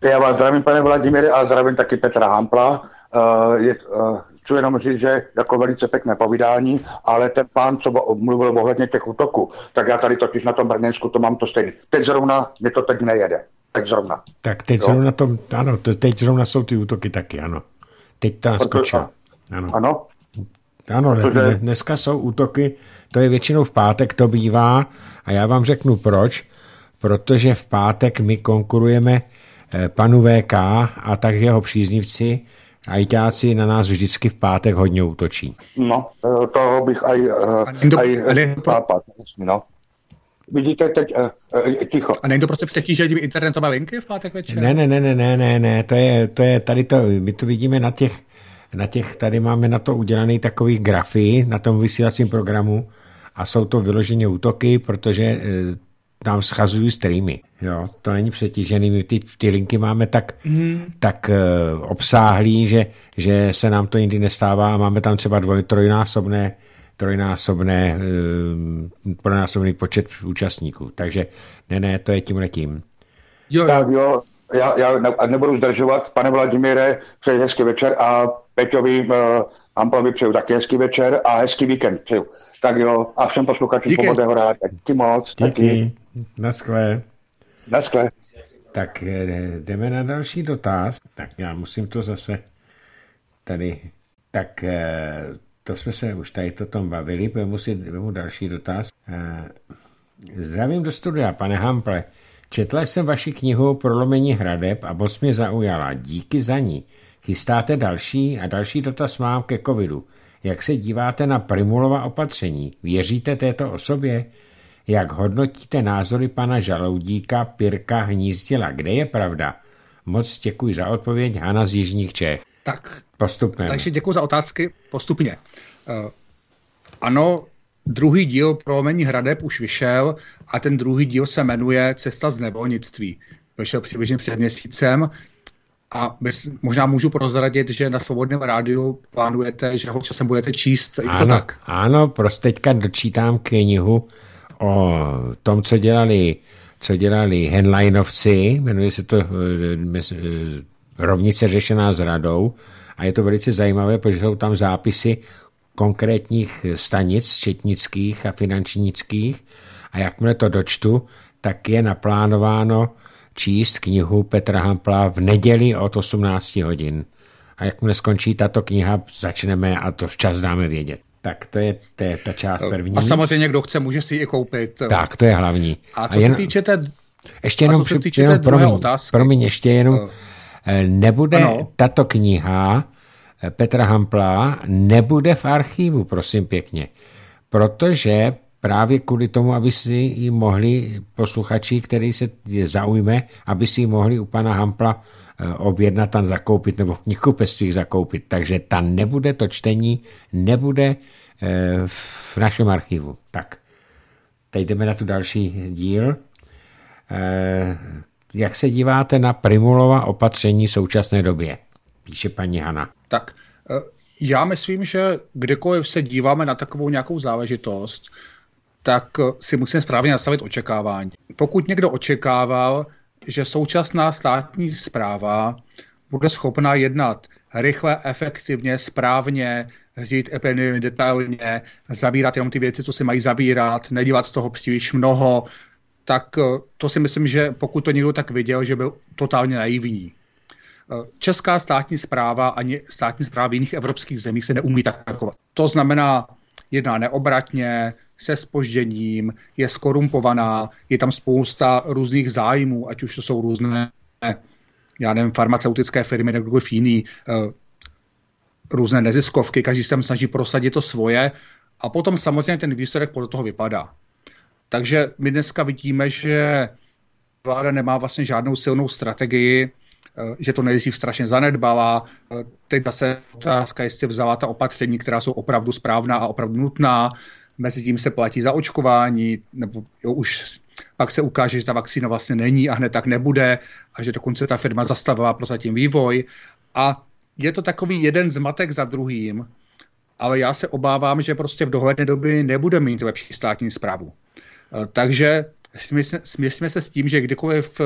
Já vás zdravím, pane Vladimíre, a zdravím taky Petra Hampla. Uh, je, uh, chci jenom říct, že jako velice pěkné povídání, ale ten pán, co mluvil ohledně těch útoků, tak já tady totiž na tom Brněnsku to mám to stejné. Teď zrovna mi to teď nejede. Teď zrovna. Tak teď jo? zrovna to, ano, teď zrovna jsou ty útoky taky, ano. Teď ta skočila. Ano. ano? Ano, ne, dneska jsou útoky, to je většinou v pátek, to bývá, a já vám řeknu proč, protože v pátek my konkurujeme eh, panu VK a takže jeho příznivci ajťáci na nás vždycky v pátek hodně útočí. No, eh, to bych aj, eh, a aj, eh, No. Vidíte teď, uh, ticho. A není to prostě přetížení internetové linky v pátek večer? Ne, ne, ne, ne, ne, ne, ne, to je, to je tady to, my to vidíme na těch, na těch, tady máme na to udělaný takový grafy na tom vysílacím programu a jsou to vyloženě útoky, protože nám schazují streamy. Jo, to není přetížený, my ty, ty linky máme tak, mm. tak uh, obsáhlý, že, že se nám to nikdy nestává a máme tam třeba dvoj, trojnásobné trojnásobné, uh, trojnásobný počet účastníků. Takže ne, ne, to je tím letím. Jo, tak jo, já, já nebudu zdržovat. Pane Vladimíre, přeji hezký večer a Peťovi uh, Amplovi přeju taky hezký večer a hezký víkend přeju. Tak jo, a všem posluchačům Svobodného rád. Díky moc. Díky. Taky. Naschle. Tak eh, jdeme na další dotaz. Tak já musím to zase tady. Tak eh, to jsme se už tady o tom bavili, vemu musím mu další dotaz. Eh, zdravím do studia, pane Hample. Četla jsem vaši knihu o prolomení hradeb a moc mě zaujala. Díky za ní. Chystáte další a další dotaz mám ke covidu. Jak se díváte na Primulova opatření? Věříte této osobě? Jak hodnotíte názory pana Žaloudíka, Pirka, Hnízdila? Kde je pravda? Moc děkuji za odpověď, Hana z Jižních Čech. Tak, postupně. Takže děkuji za otázky, postupně. Uh, ano, druhý díl pro Prolomení hradeb už vyšel a ten druhý díl se jmenuje Cesta z nebonictví. Vyšel přibližně před měsícem. A možná můžu prozradit, že na Svobodném rádiu plánujete, že ho časem budete číst. Ano, to tak? ano prostě teďka dočítám knihu o tom, co dělali, co dělali Henleinovci, jmenuje se to eh, eh, Rovnice řešená s radou a je to velice zajímavé, protože jsou tam zápisy konkrétních stanic četnických a finančnických a jakmile to dočtu, tak je naplánováno, číst knihu Petra Hampla v neděli od 18 hodin. A jakmile skončí tato kniha, začneme a to včas dáme vědět. Tak to je, to je ta část první. A samozřejmě, kdo chce, může si ji i koupit. Tak, to je hlavní. A co a jen, se týče té, ještě jenom, a co se týče jenom, promiň, otázky. Promiň, ještě jenom, eh, eh, nebude ano. tato kniha eh, Petra Hampla, nebude v archivu, prosím pěkně. Protože právě kvůli tomu, aby si ji mohli posluchači, který se zaujme, aby si ji mohli u pana Hampla eh, objednat tam zakoupit nebo v knihkupectvích zakoupit. Takže ta nebude, to čtení nebude eh, v našem archivu. Tak, teď jdeme na tu další díl. Eh, jak se díváte na Primulova opatření v současné době? Píše paní Hana. Tak, já myslím, že kdekoliv se díváme na takovou nějakou záležitost, tak eh, si musíme správně nastavit očekávání. Pokud někdo očekával, že současná státní zpráva bude schopná jednat rychle, efektivně, správně, řídit epidemii detailně, zabírat jenom ty věci, co se mají zabírat, nedělat toho příliš mnoho, tak eh, to si myslím, že pokud to někdo tak viděl, že byl totálně naivní. Eh, česká státní zpráva ani státní zpráva v jiných evropských zemích se neumí tak takovat. To znamená, jedná neobratně, se spožděním, je skorumpovaná, je tam spousta různých zájmů, ať už to jsou různé, já nevím, farmaceutické firmy nebo kdokoliv jiný, eh, různé neziskovky, každý se tam snaží prosadit to svoje a potom samozřejmě ten výsledek podle toho vypadá. Takže my dneska vidíme, že vláda nemá vlastně žádnou silnou strategii, eh, že to nejdřív strašně zanedbala. Eh, teď zase otázka, jestli vzala ta opatření, která jsou opravdu správná a opravdu nutná, Mezitím se platí za očkování, nebo jo, už pak se ukáže, že ta vakcína vlastně není a hned tak nebude a že dokonce ta firma zastavila zatím vývoj. A je to takový jeden zmatek za druhým, ale já se obávám, že prostě v dohledné době nebude mít lepší státní zprávu. E, takže směřme se s tím, že kdykoliv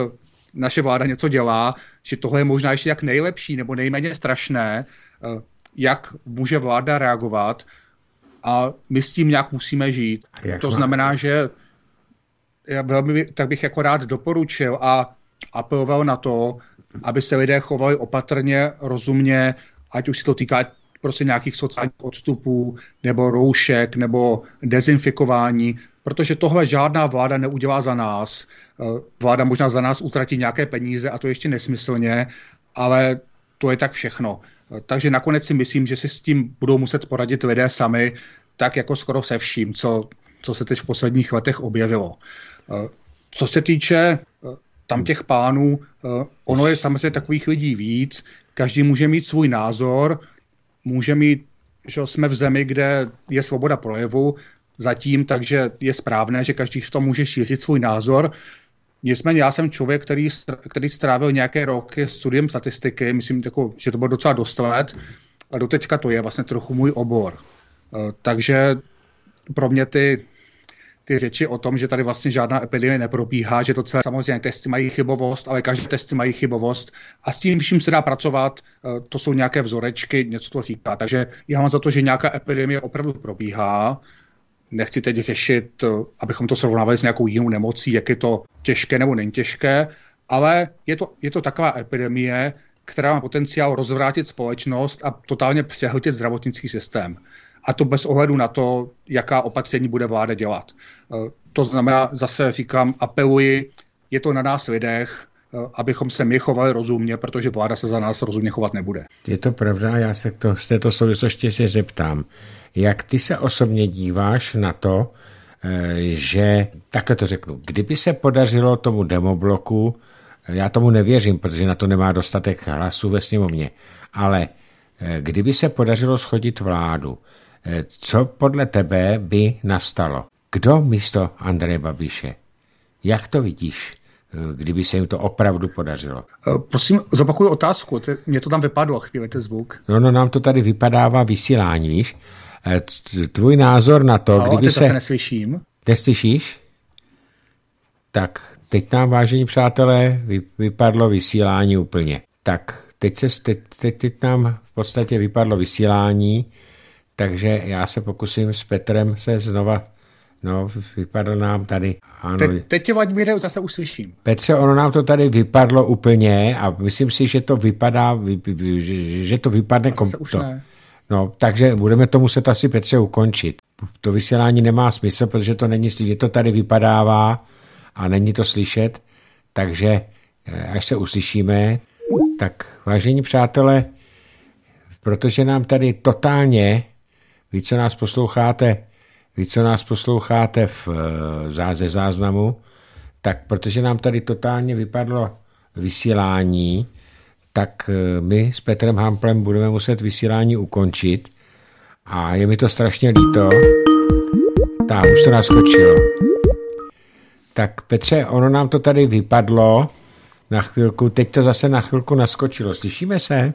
naše vláda něco dělá, že tohle je možná ještě jak nejlepší nebo nejméně strašné, e, jak může vláda reagovat, a my s tím nějak musíme žít. Jak to má... znamená, že já velmi, tak bych jako rád doporučil a apeloval na to, aby se lidé chovali opatrně, rozumně, ať už se to týká prostě nějakých sociálních odstupů, nebo roušek, nebo dezinfikování, protože tohle žádná vláda neudělá za nás. Eh, vláda možná za nás utratí nějaké peníze a to ještě nesmyslně, ale to je tak všechno. Eh, takže nakonec si myslím, že si s tím budou muset poradit lidé sami, tak jako skoro se vším, co, co se teď v posledních letech objevilo. Eh, co se týče eh, tam těch pánů, ono je samozřejmě takových lidí víc, každý může mít svůj názor, může mít, že jsme v zemi, kde je svoboda projevu zatím, takže je správné, že každý v tom může šířit svůj názor. Nicméně já jsem člověk, který, který strávil nějaké roky studiem statistiky, myslím, jako, že to bylo docela dost let, a doteďka to je vlastně trochu můj obor. E, takže pro mě ty, ty řeči o tom, že tady vlastně žádná epidemie neprobíhá, že to celé samozřejmě testy mají chybovost, ale každé testy mají chybovost a s tím vším se dá pracovat, e, to jsou nějaké vzorečky, něco to říká. Takže já mám za to, že nějaká epidemie opravdu probíhá, nechci teď řešit, eh, abychom to srovnávali s nějakou jinou nemocí, jak je to těžké nebo není těžké, ale je to, je to taková epidemie, která má potenciál rozvrátit společnost a totálně přehltit zdravotnický systém. A to bez ohledu na to, jaká opatření bude vláda dělat. Eh, to znamená, zase říkám, apeluji, je to na nás lidech, eh, abychom se my chovali rozumně, protože vláda se za nás rozumně chovat nebude. Je to pravda, já se to, z této souvislosti se zeptám. Jak ty se osobně díváš na to, eh, že, tak to řeknu, kdyby se podařilo tomu demobloku, eh, já tomu nevěřím, protože na to nemá dostatek hlasů ve sněmovně, ale eh, kdyby se podařilo schodit vládu, co podle tebe by nastalo? Kdo místo Andreje Babiše? Jak to vidíš, kdyby se jim to opravdu podařilo? Prosím, zopakuju otázku, mě to tam vypadlo chvíli, ten zvuk. No, no, nám to tady vypadává vysílání, víš? Eh, tvůj názor na to, no, kdyby se... neslyším. Neslyšíš? Tak teď nám, vážení přátelé, vypadlo vysílání úplně. Tak teď, se, teď, teď, teď nám v podstatě vypadlo vysílání, takže já se pokusím s Petrem se znova No, vypadl nám tady. Ano. Te, teď tě, Vladimíre, zase uslyším. Petře, ono nám to tady vypadlo úplně a myslím si, že to vypadá, že, že to vypadne kom, už ne. No, takže budeme to muset asi Petře ukončit. To vysílání nemá smysl, protože to není slyšet, to tady vypadává a není to slyšet, takže eh, až se uslyšíme, tak vážení přátelé, protože nám tady totálně, vy, co nás posloucháte, vy, co nás posloucháte v, eh, ze záznamu, tak protože nám tady totálně vypadlo vysílání, tak eh, my s Petrem Hamplem budeme muset vysílání ukončit a je mi to strašně líto. Tak, už to naskočilo. Tak Petře, ono nám to tady vypadlo na chvilku, teď to zase na chvilku naskočilo. Slyšíme se?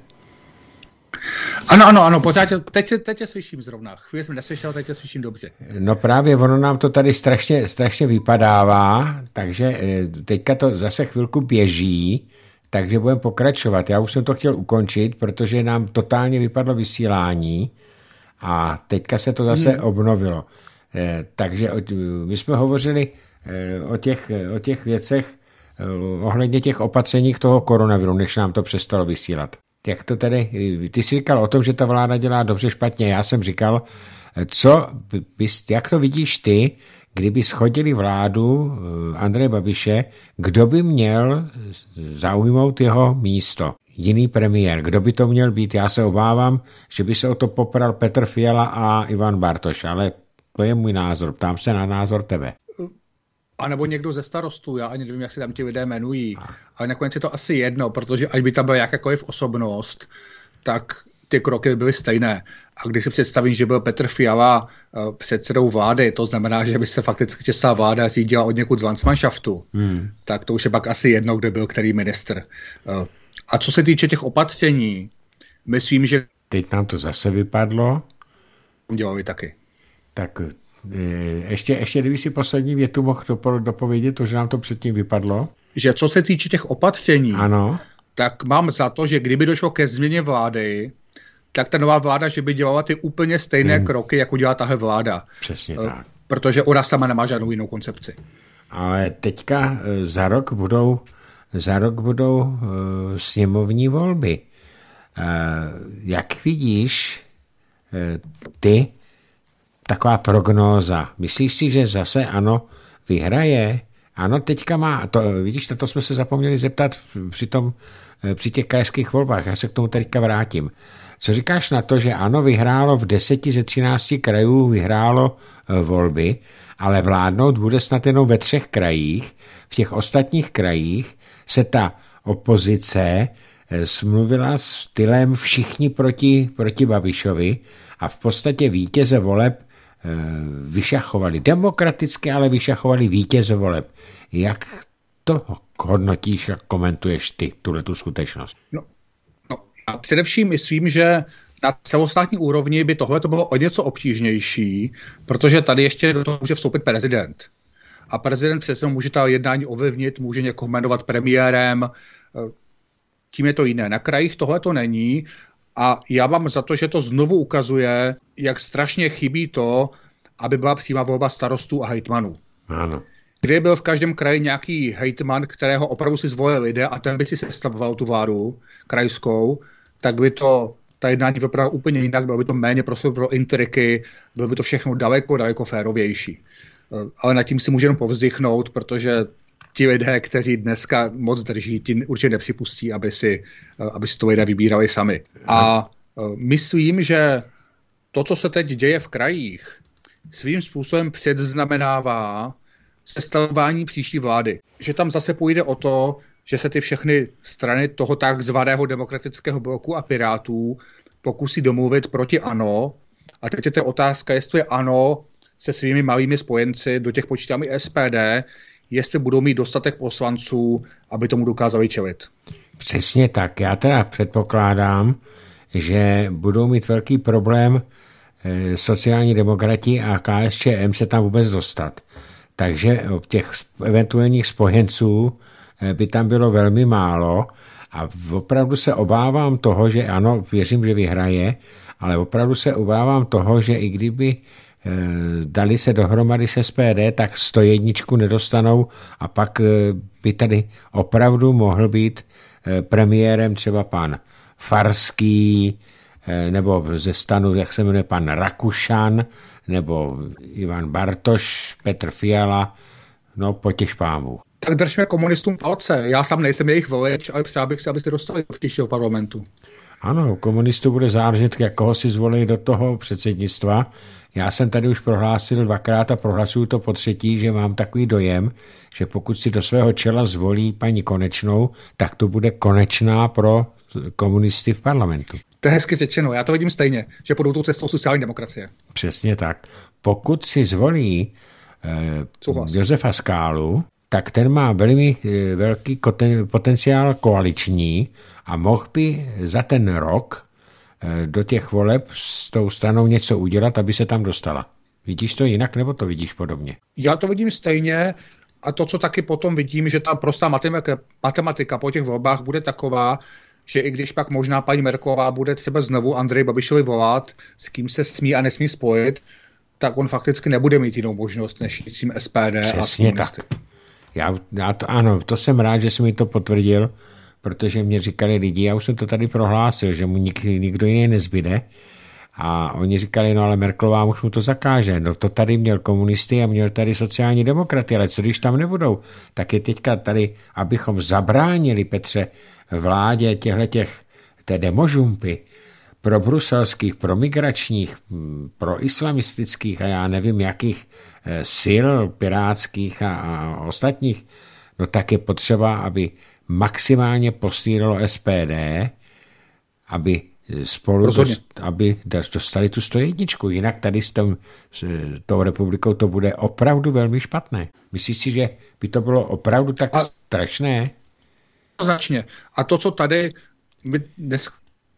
Ano, ano, ano, pořád, teď, tě, teď tě slyším zrovna. Chvíli jsem neslyšel, teď tě slyším dobře. No právě, ono nám to tady strašně, strašně vypadává, takže eh, teďka to zase chvilku běží takže budeme pokračovat. Já už jsem to chtěl ukončit, protože nám totálně vypadlo vysílání a teďka se to zase hmm. obnovilo. Eh, takže my jsme hovořili eh, o těch, o těch věcech eh, ohledně těch opatření k toho koronaviru, než nám to přestalo vysílat. Jak to tedy, ty jsi říkal o tom, že ta vláda dělá dobře špatně, já jsem říkal, co, jak to vidíš ty, kdyby schodili vládu eh, Andreje Babiše, kdo by měl zaujmout jeho místo? Jiný premiér. Kdo by to měl být? Já se obávám, že by se o to popral Petr Fiala a Ivan Bartoš, ale to je můj názor. Ptám se na názor tebe. A nebo někdo ze starostů, já ani nevím, jak se tam ti lidé jmenují. Ale nakonec je to asi jedno, protože ať by tam byla jakákoliv osobnost, tak ty kroky by byly stejné. A když si představím, že byl Petr Fiala eh, předsedou vlády, to znamená, že by se fakticky česká vláda řídila od někud z Landsmanšaftu, hmm. tak to už je pak asi jedno, kde byl který minister. Eh, a co se týče těch opatření, myslím, že... Teď nám to zase vypadlo. Dělali taky. Tak eh, ještě, ještě kdyby si poslední větu mohl dopovědět, to, že nám to předtím vypadlo. Že co se týče těch opatření, ano. tak mám za to, že kdyby došlo ke změně vlády, tak ta nová vláda, že by dělala ty úplně stejné hmm. kroky, jako dělá tahle vláda. Přesně eh, tak. Protože ona sama nemá žádnou jinou koncepci. Ale teďka eh, za rok budou, za rok budou eh, sněmovní volby. Jak vidíš ty, taková prognóza, myslíš si, že zase ano, vyhraje? Ano, teďka má, to, vidíš, na to jsme se zapomněli zeptat při, tom, při těch krajských volbách, já se k tomu teďka vrátím. Co říkáš na to, že ano, vyhrálo v deseti ze třinácti krajů, vyhrálo e, volby, ale vládnout bude snad jenom ve třech krajích. V těch ostatních krajích se ta opozice e, smluvila s stylem všichni proti, proti Babišovi a v podstatě vítěze voleb e, vyšachovali. Demokraticky, ale vyšachovali vítěze voleb. Jak to hodnotíš a komentuješ ty, tuhle tu skutečnost? No, a především myslím, že na celostátní úrovni by tohle to bylo o něco obtížnější, protože tady ještě do toho může vstoupit prezident. A prezident přece může ta jednání ovlivnit, může někoho jmenovat premiérem, eh, tím je to jiné. Na krajích tohle to není a já mám za to, že to znovu ukazuje, jak strašně chybí to, aby byla přímá volba starostů a hejtmanů. Ano kdyby byl v každém kraji nějaký hejtman, kterého opravdu si zvolili lidé a ten by si sestavoval tu vládu krajskou, tak by to ta jednání vypadala úplně jinak, bylo by to méně prostor pro intriky, bylo by to všechno daleko, daleko férovější. Eh, ale nad tím si můžeme povzdychnout, protože ti lidé, kteří dneska moc drží, ti určitě nepřipustí, aby si, eh, aby si to lidé vybírali sami. A eh, myslím, že to, co se teď děje v krajích, svým způsobem předznamenává sestavování příští vlády. Že tam zase půjde o to, že se ty všechny strany toho takzvaného demokratického bloku a pirátů pokusí domluvit proti ANO. A teď je ta otázka, jestli je ANO se svými malými spojenci, do těch počítám i SPD, jestli budou mít dostatek poslanců, aby tomu dokázali čelit. Přesně tak. Já teda předpokládám, že budou mít velký problém eh, sociální demokrati a KSČM se tam vůbec dostat. Takže těch eventuálních spojenců eh, by tam bylo velmi málo a opravdu se obávám toho, že ano, věřím, že vyhraje, ale opravdu se obávám toho, že i kdyby eh, dali se dohromady se SPD, tak 101 nedostanou a pak eh, by tady opravdu mohl být premiérem třeba pan Farský nebo ze stanu, jak se jmenuje, pan Rakušan, nebo Ivan Bartoš, Petr Fiala, no potěž pámu. Tak držme komunistům palce. Já sám nejsem jejich volič, ale přál bych si, aby se dostali do příštího parlamentu. Ano, komunistů bude záležet, jak koho si zvolí do toho předsednictva. Já jsem tady už prohlásil dvakrát a prohlasuju to po třetí, že mám takový dojem, že pokud si do svého čela zvolí paní Konečnou, tak to bude konečná pro komunisty v parlamentu. To je hezky řečeno, já to vidím stejně, že půjdou tou cestou sociální demokracie. Přesně tak. Pokud si zvolí eh, Josefa Skálu, tak ten má velmi eh, velký potenciál koaliční a mohl by za ten rok eh, do těch voleb s tou stranou něco udělat, aby se tam dostala. Vidíš to jinak, nebo to vidíš podobně? Já to vidím stejně. A to, co taky potom vidím, že ta prostá matematika, matematika po těch volbách bude taková, že i když pak možná paní Merková bude třeba znovu Andrej Babišovi volat, s kým se smí a nesmí spojit, tak on fakticky nebude mít jinou možnost než s tím SPD. Přesně a tak. Já, já to, ano, to jsem rád, že jsi mi to potvrdil, protože mě říkali lidi, já už jsem to tady prohlásil, že mu nik, nikdo jiný nezbyde, a oni říkali, no ale Merklová už mu to zakáže. No to tady měl komunisty a měl tady sociální demokraty, ale co když tam nebudou? Tak je teďka tady, abychom zabránili, Petře, vládě těchto těch, té demožumpy, pro bruselských, pro migračních, hm, pro islamistických a já nevím jakých eh, sil pirátských a, a ostatních, no tak je potřeba, aby maximálně posílilo SPD, aby Eh, spolu, dost, aby dostali tu 101. Jinak tady s tom, s eh, tou republikou to bude opravdu velmi špatné. Myslíš si, že by to bylo opravdu tak a, strašné? Značně. A to, co tady my dnes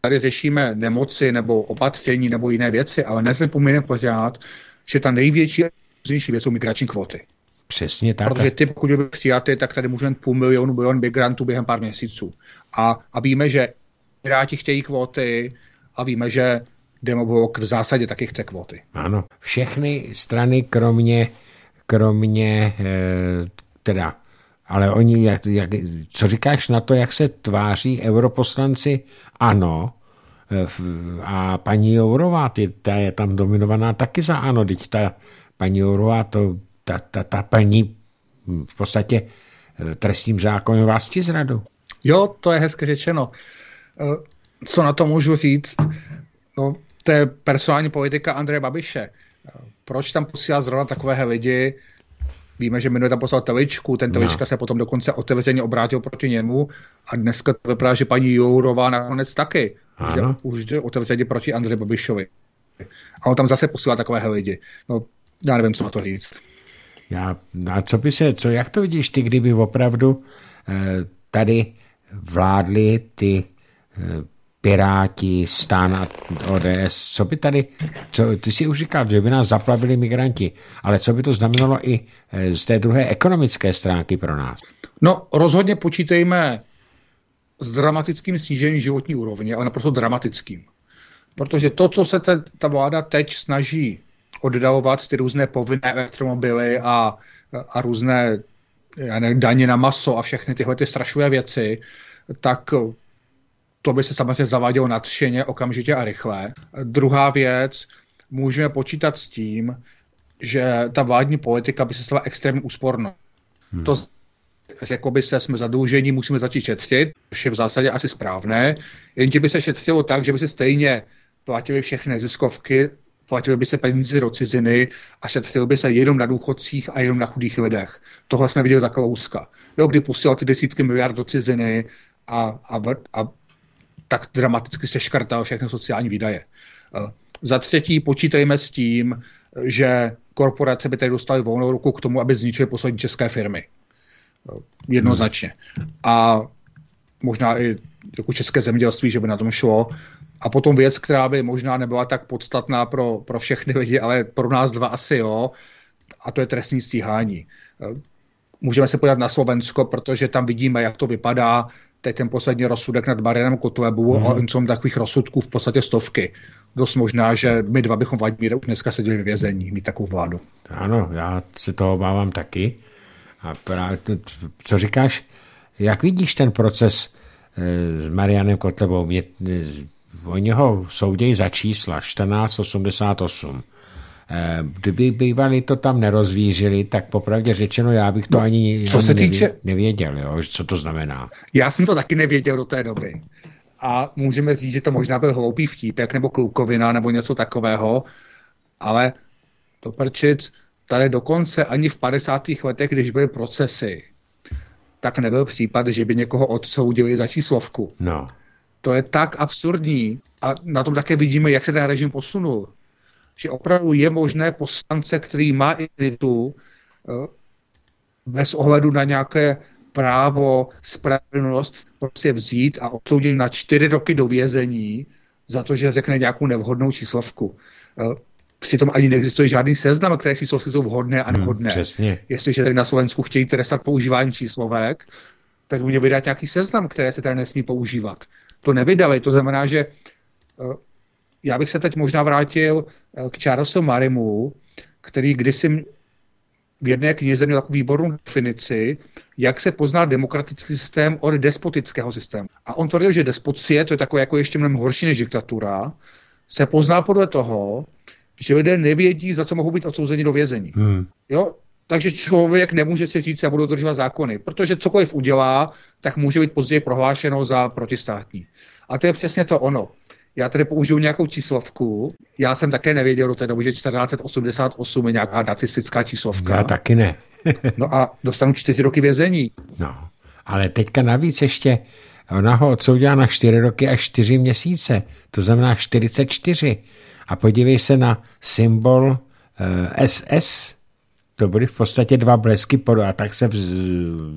tady řešíme nemoci nebo opatření nebo jiné věci, ale nezapomínáme pořád, že ta největší věc jsou migrační kvóty. Přesně tak. Protože ty, pokud by přijaty, tak tady můžeme půl milionu, milion migrantů během pár měsíců. A, a víme, že Piráti chtějí kvóty a víme, že Demoblok v zásadě taky chce kvóty. Ano, všechny strany, kromě, kromě eh, teda, ale oni, jak, jak, co říkáš na to, jak se tváří europoslanci? Ano, eh, a paní Jourová, ty, ta je tam dominovaná taky za ano, teď ta paní Jourová, to, ta, ta, ta paní hm, v podstatě eh, trestním zákonem vás ti zradu. Jo, to je hezky řečeno. Uh, Eh, co na to můžu říct? No, to je personální politika Andreje Babiše. Eh, proč tam posílá zrovna takové lidi? Víme, že minulý tam poslal Teličku, ten no. Telička no. se potom dokonce otevřeně obrátil proti němu a dneska to vypadá, že paní Jourová nakonec taky. že už jde otevřeně proti Andreji Babišovi. A on tam zase posílá takové lidi. No, já nevím, co na to říct. Já, no a co by se, co, jak to vidíš ty, kdyby opravdu eh, tady vládli ty Eh, Piráti, stan ODS, co by tady, co, ty si už říkal, že by nás zaplavili migranti, ale co by to znamenalo i eh, z té druhé ekonomické stránky pro nás? No rozhodně počítejme s dramatickým snížením životní úrovně, ale naprosto dramatickým. Protože to, co se te, ta vláda teď snaží oddalovat, ty různé povinné elektromobily a, a různé já nevím, daně na maso a všechny tyhle ty strašové věci, tak to by se samozřejmě zavádělo nadšeně, okamžitě a rychle. Druhá věc, můžeme počítat s tím, že ta vládní politika by se stala extrémně úspornou. Hmm. To jako by se, jsme zadlužení, musíme začít šetřit, což je v zásadě asi správné, jenže by se šetřilo tak, že by se stejně platili všechny ziskovky, platili by se peníze do ciziny a šetřili by se jenom na důchodcích a jenom na chudých lidech. Tohle jsme viděli za Kalouska. Jo, kdy pustil ty desítky miliard do ciziny a, a, a tak dramaticky seškrtal všechny sociální výdaje. Eh, za třetí počítejme s tím, že korporace by tady dostaly volnou ruku k tomu, aby zničily poslední české firmy. Eh, jednoznačně. Hmm. A možná i jako české zemědělství, že by na tom šlo. A potom věc, která by možná nebyla tak podstatná pro, pro všechny lidi, ale pro nás dva asi jo, a to je trestní stíhání. Eh, můžeme se podívat na Slovensko, protože tam vidíme, jak to vypadá, Teď ten poslední rozsudek nad Marianem Kotlebou mm-hmm. a Uncom takových rozsudků v podstatě stovky. Dost možná, že my dva bychom Vladimíra už dneska seděli ve vězení, mít takovou vládu. Ano, já se toho obávám taky. A právě, co říkáš, jak vidíš ten proces eh, s Marianem Kotlebou? Mě, eh, oni ho soudějí za čísla 1488. Eh, kdyby bývali to tam nerozvířili, tak popravdě řečeno, já bych to no, ani co se týče, nevěděl, jo, co to znamená. Já jsem to taky nevěděl do té doby. A můžeme říct, že to možná byl hloupý vtípek nebo klukovina nebo něco takového, ale to prčic, tady dokonce ani v 50. letech, když byly procesy, tak nebyl případ, že by někoho odsoudili za číslovku. No. To je tak absurdní a na tom také vidíme, jak se ten režim posunul že opravdu je možné poslance, který má identitu, eh, bez ohledu na nějaké právo, spravedlnost, prostě vzít a odsoudit na čtyři roky do vězení za to, že řekne nějakou nevhodnou číslovku. Eh, přitom ani neexistuje žádný seznam, které číslovky jsou vhodné a hmm, nevhodné. Hmm, přesně. Jestliže tady na Slovensku chtějí trestat používání číslovek, tak by měl vydat nějaký seznam, které se tady nesmí používat. To nevydali, to znamená, že eh, já bych se teď možná vrátil eh, k Charlesu Marimu, který kdysi v jedné knize měl takovou výbornou definici, jak se pozná demokratický systém od despotického systému. A on tvrdil, že despocie, to je takové jako ještě mnohem horší než diktatura, se pozná podle toho, že lidé nevědí, za co mohou být odsouzeni do vězení. Hmm. Jo? Takže člověk nemůže si říct, já budu dodržovat zákony, protože cokoliv udělá, tak může být později prohlášeno za protistátní. A to je přesně to ono. Já tady použiju nějakou číslovku. Já jsem také nevěděl do té doby, že 1488 je nějaká nacistická číslovka. Já taky ne. no a dostanu čtyři roky vězení. No, ale teďka navíc ještě ona ho odsoudila na čtyři roky a čtyři měsíce. To znamená 44. A podívej se na symbol eh, SS, to byly v podstatě dva blesky pod a tak se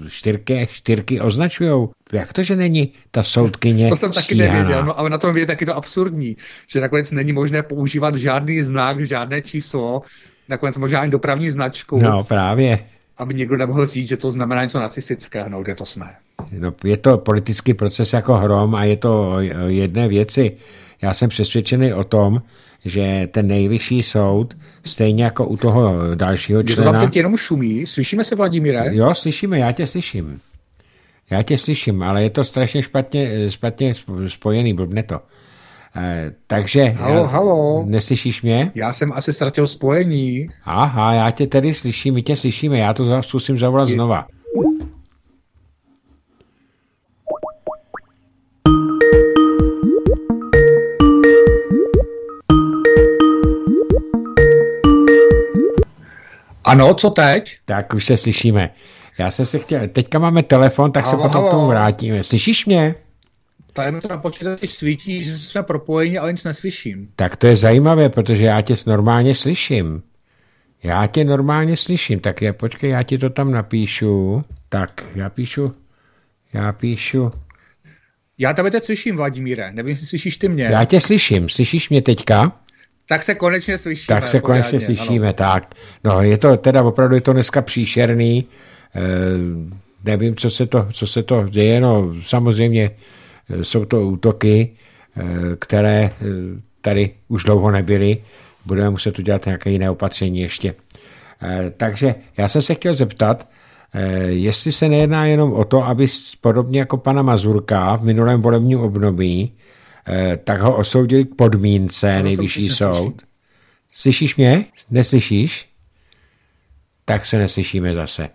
čtyřky, čtyřky označujou. Jak to, že není ta soudkyně To jsem taky stíhaná. nevěděl, no ale na tom je taky to absurdní, že nakonec není možné používat žádný znak, žádné číslo, nakonec možná ani dopravní značku. No právě aby někdo nemohl říct, že to znamená něco nacistického, no kde to jsme. No, je to politický proces jako hrom a je to jedné věci. Já jsem přesvědčený o tom, že ten nejvyšší soud, stejně jako u toho dalšího člena... Je to teď jenom šumí. Slyšíme se, Vladimíre? Jo, slyšíme, já tě slyším. Já tě slyším, ale je to strašně špatně, špatně spojený, blbne to. Eh, takže... Eh, halo, já, halo. Neslyšíš mě? Já jsem asi ztratil spojení. Aha, já tě tedy slyším, my tě slyšíme, já to zkusím zavolat je... znova. Ano, co teď? Tak už se slyšíme. Já jsem se chtěl, teďka máme telefon, tak halo, se potom halo. k tomu vrátíme. Slyšíš mě? Tady mi to na počítači svítí, že jsme propojeni, ale nic neslyším. Tak to je zajímavé, protože já tě normálně slyším. Já tě normálně slyším, tak já, počkej, já ti to tam napíšu. Tak, já píšu, já píšu. Já tebe teď slyším, Vladimíre, nevím, jestli slyšíš ty mě. Já tě slyším, slyšíš mě teďka? Tak se konečně slyšíme. Tak se pořádně, konečně slyšíme, ano. tak. No, je to teda opravdu, je to dneska příšerný. E, nevím, co se, to, co se to děje, no samozřejmě eh, jsou to útoky, e, které tady už dlouho nebyly. Budeme muset udělat nějaké jiné opatření ještě. E, takže já jsem se chtěl zeptat, jestli se nejedná jenom o to, aby podobně jako pana Mazurka v minulém volebním období Eh, tak ho osoudili k podmínce, nejvyšší soud. Slyšíš mě? Neslyšíš? Tak se neslyšíme zase.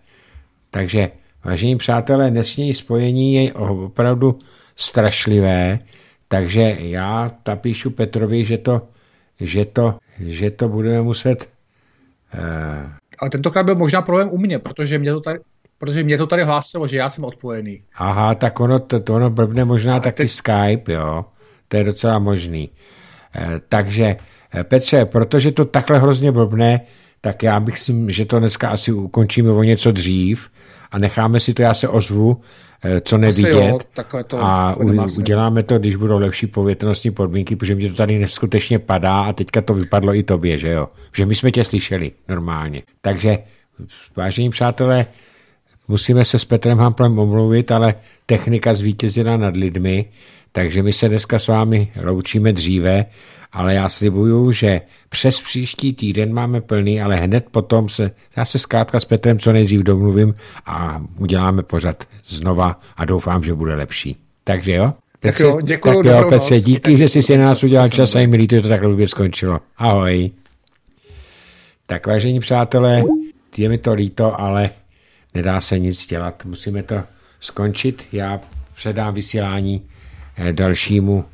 Takže, vážení přátelé, dnesní spojení je opravdu strašlivé, takže já napíšu Petrovi, že to, že to, že to budeme muset... Uh... Ale tentokrát byl možná problém u mě, protože mě to tady, protože mě to tady hlásilo, že já jsem odpojený. Aha, tak ono, to, to ono blbne možná A taky te... Skype, jo. To je docela možný. Eh, takže eh, Petře, protože to takhle hrozně blbne, tak já bych si, že to dneska asi ukončíme o něco dřív a necháme si to, já se ozvu, eh, co nevidět jo, to a uděláme to, když budou lepší povětrnostní podmínky, protože mi to tady neskutečně padá a teďka to vypadlo i tobě, že jo? Že my jsme tě slyšeli normálně. Takže, vážení přátelé, musíme se s Petrem Hamplem omluvit, ale technika zvítězila nad lidmi. Takže my se dneska s vámi loučíme dříve, ale já slibuju, že přes příští týden máme plný, ale hned potom se, já se zkrátka s Petrem co nejdřív domluvím a uděláme pořad znova a doufám, že bude lepší. Takže jo? tak jo, děkuji. Tak jo, Petře, díky, že jsi si nás udělal čas a jim líto, že to tak hlubě skončilo. Ahoj. Tak vážení přátelé, je mi to líto, ale nedá se nic dělat. Musíme to skončit. Já předám vysílání Eh, dalšímu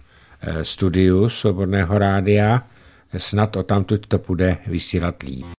eh, studiu Svobodného rádia. Snad o tamtud to bude vysílat líp.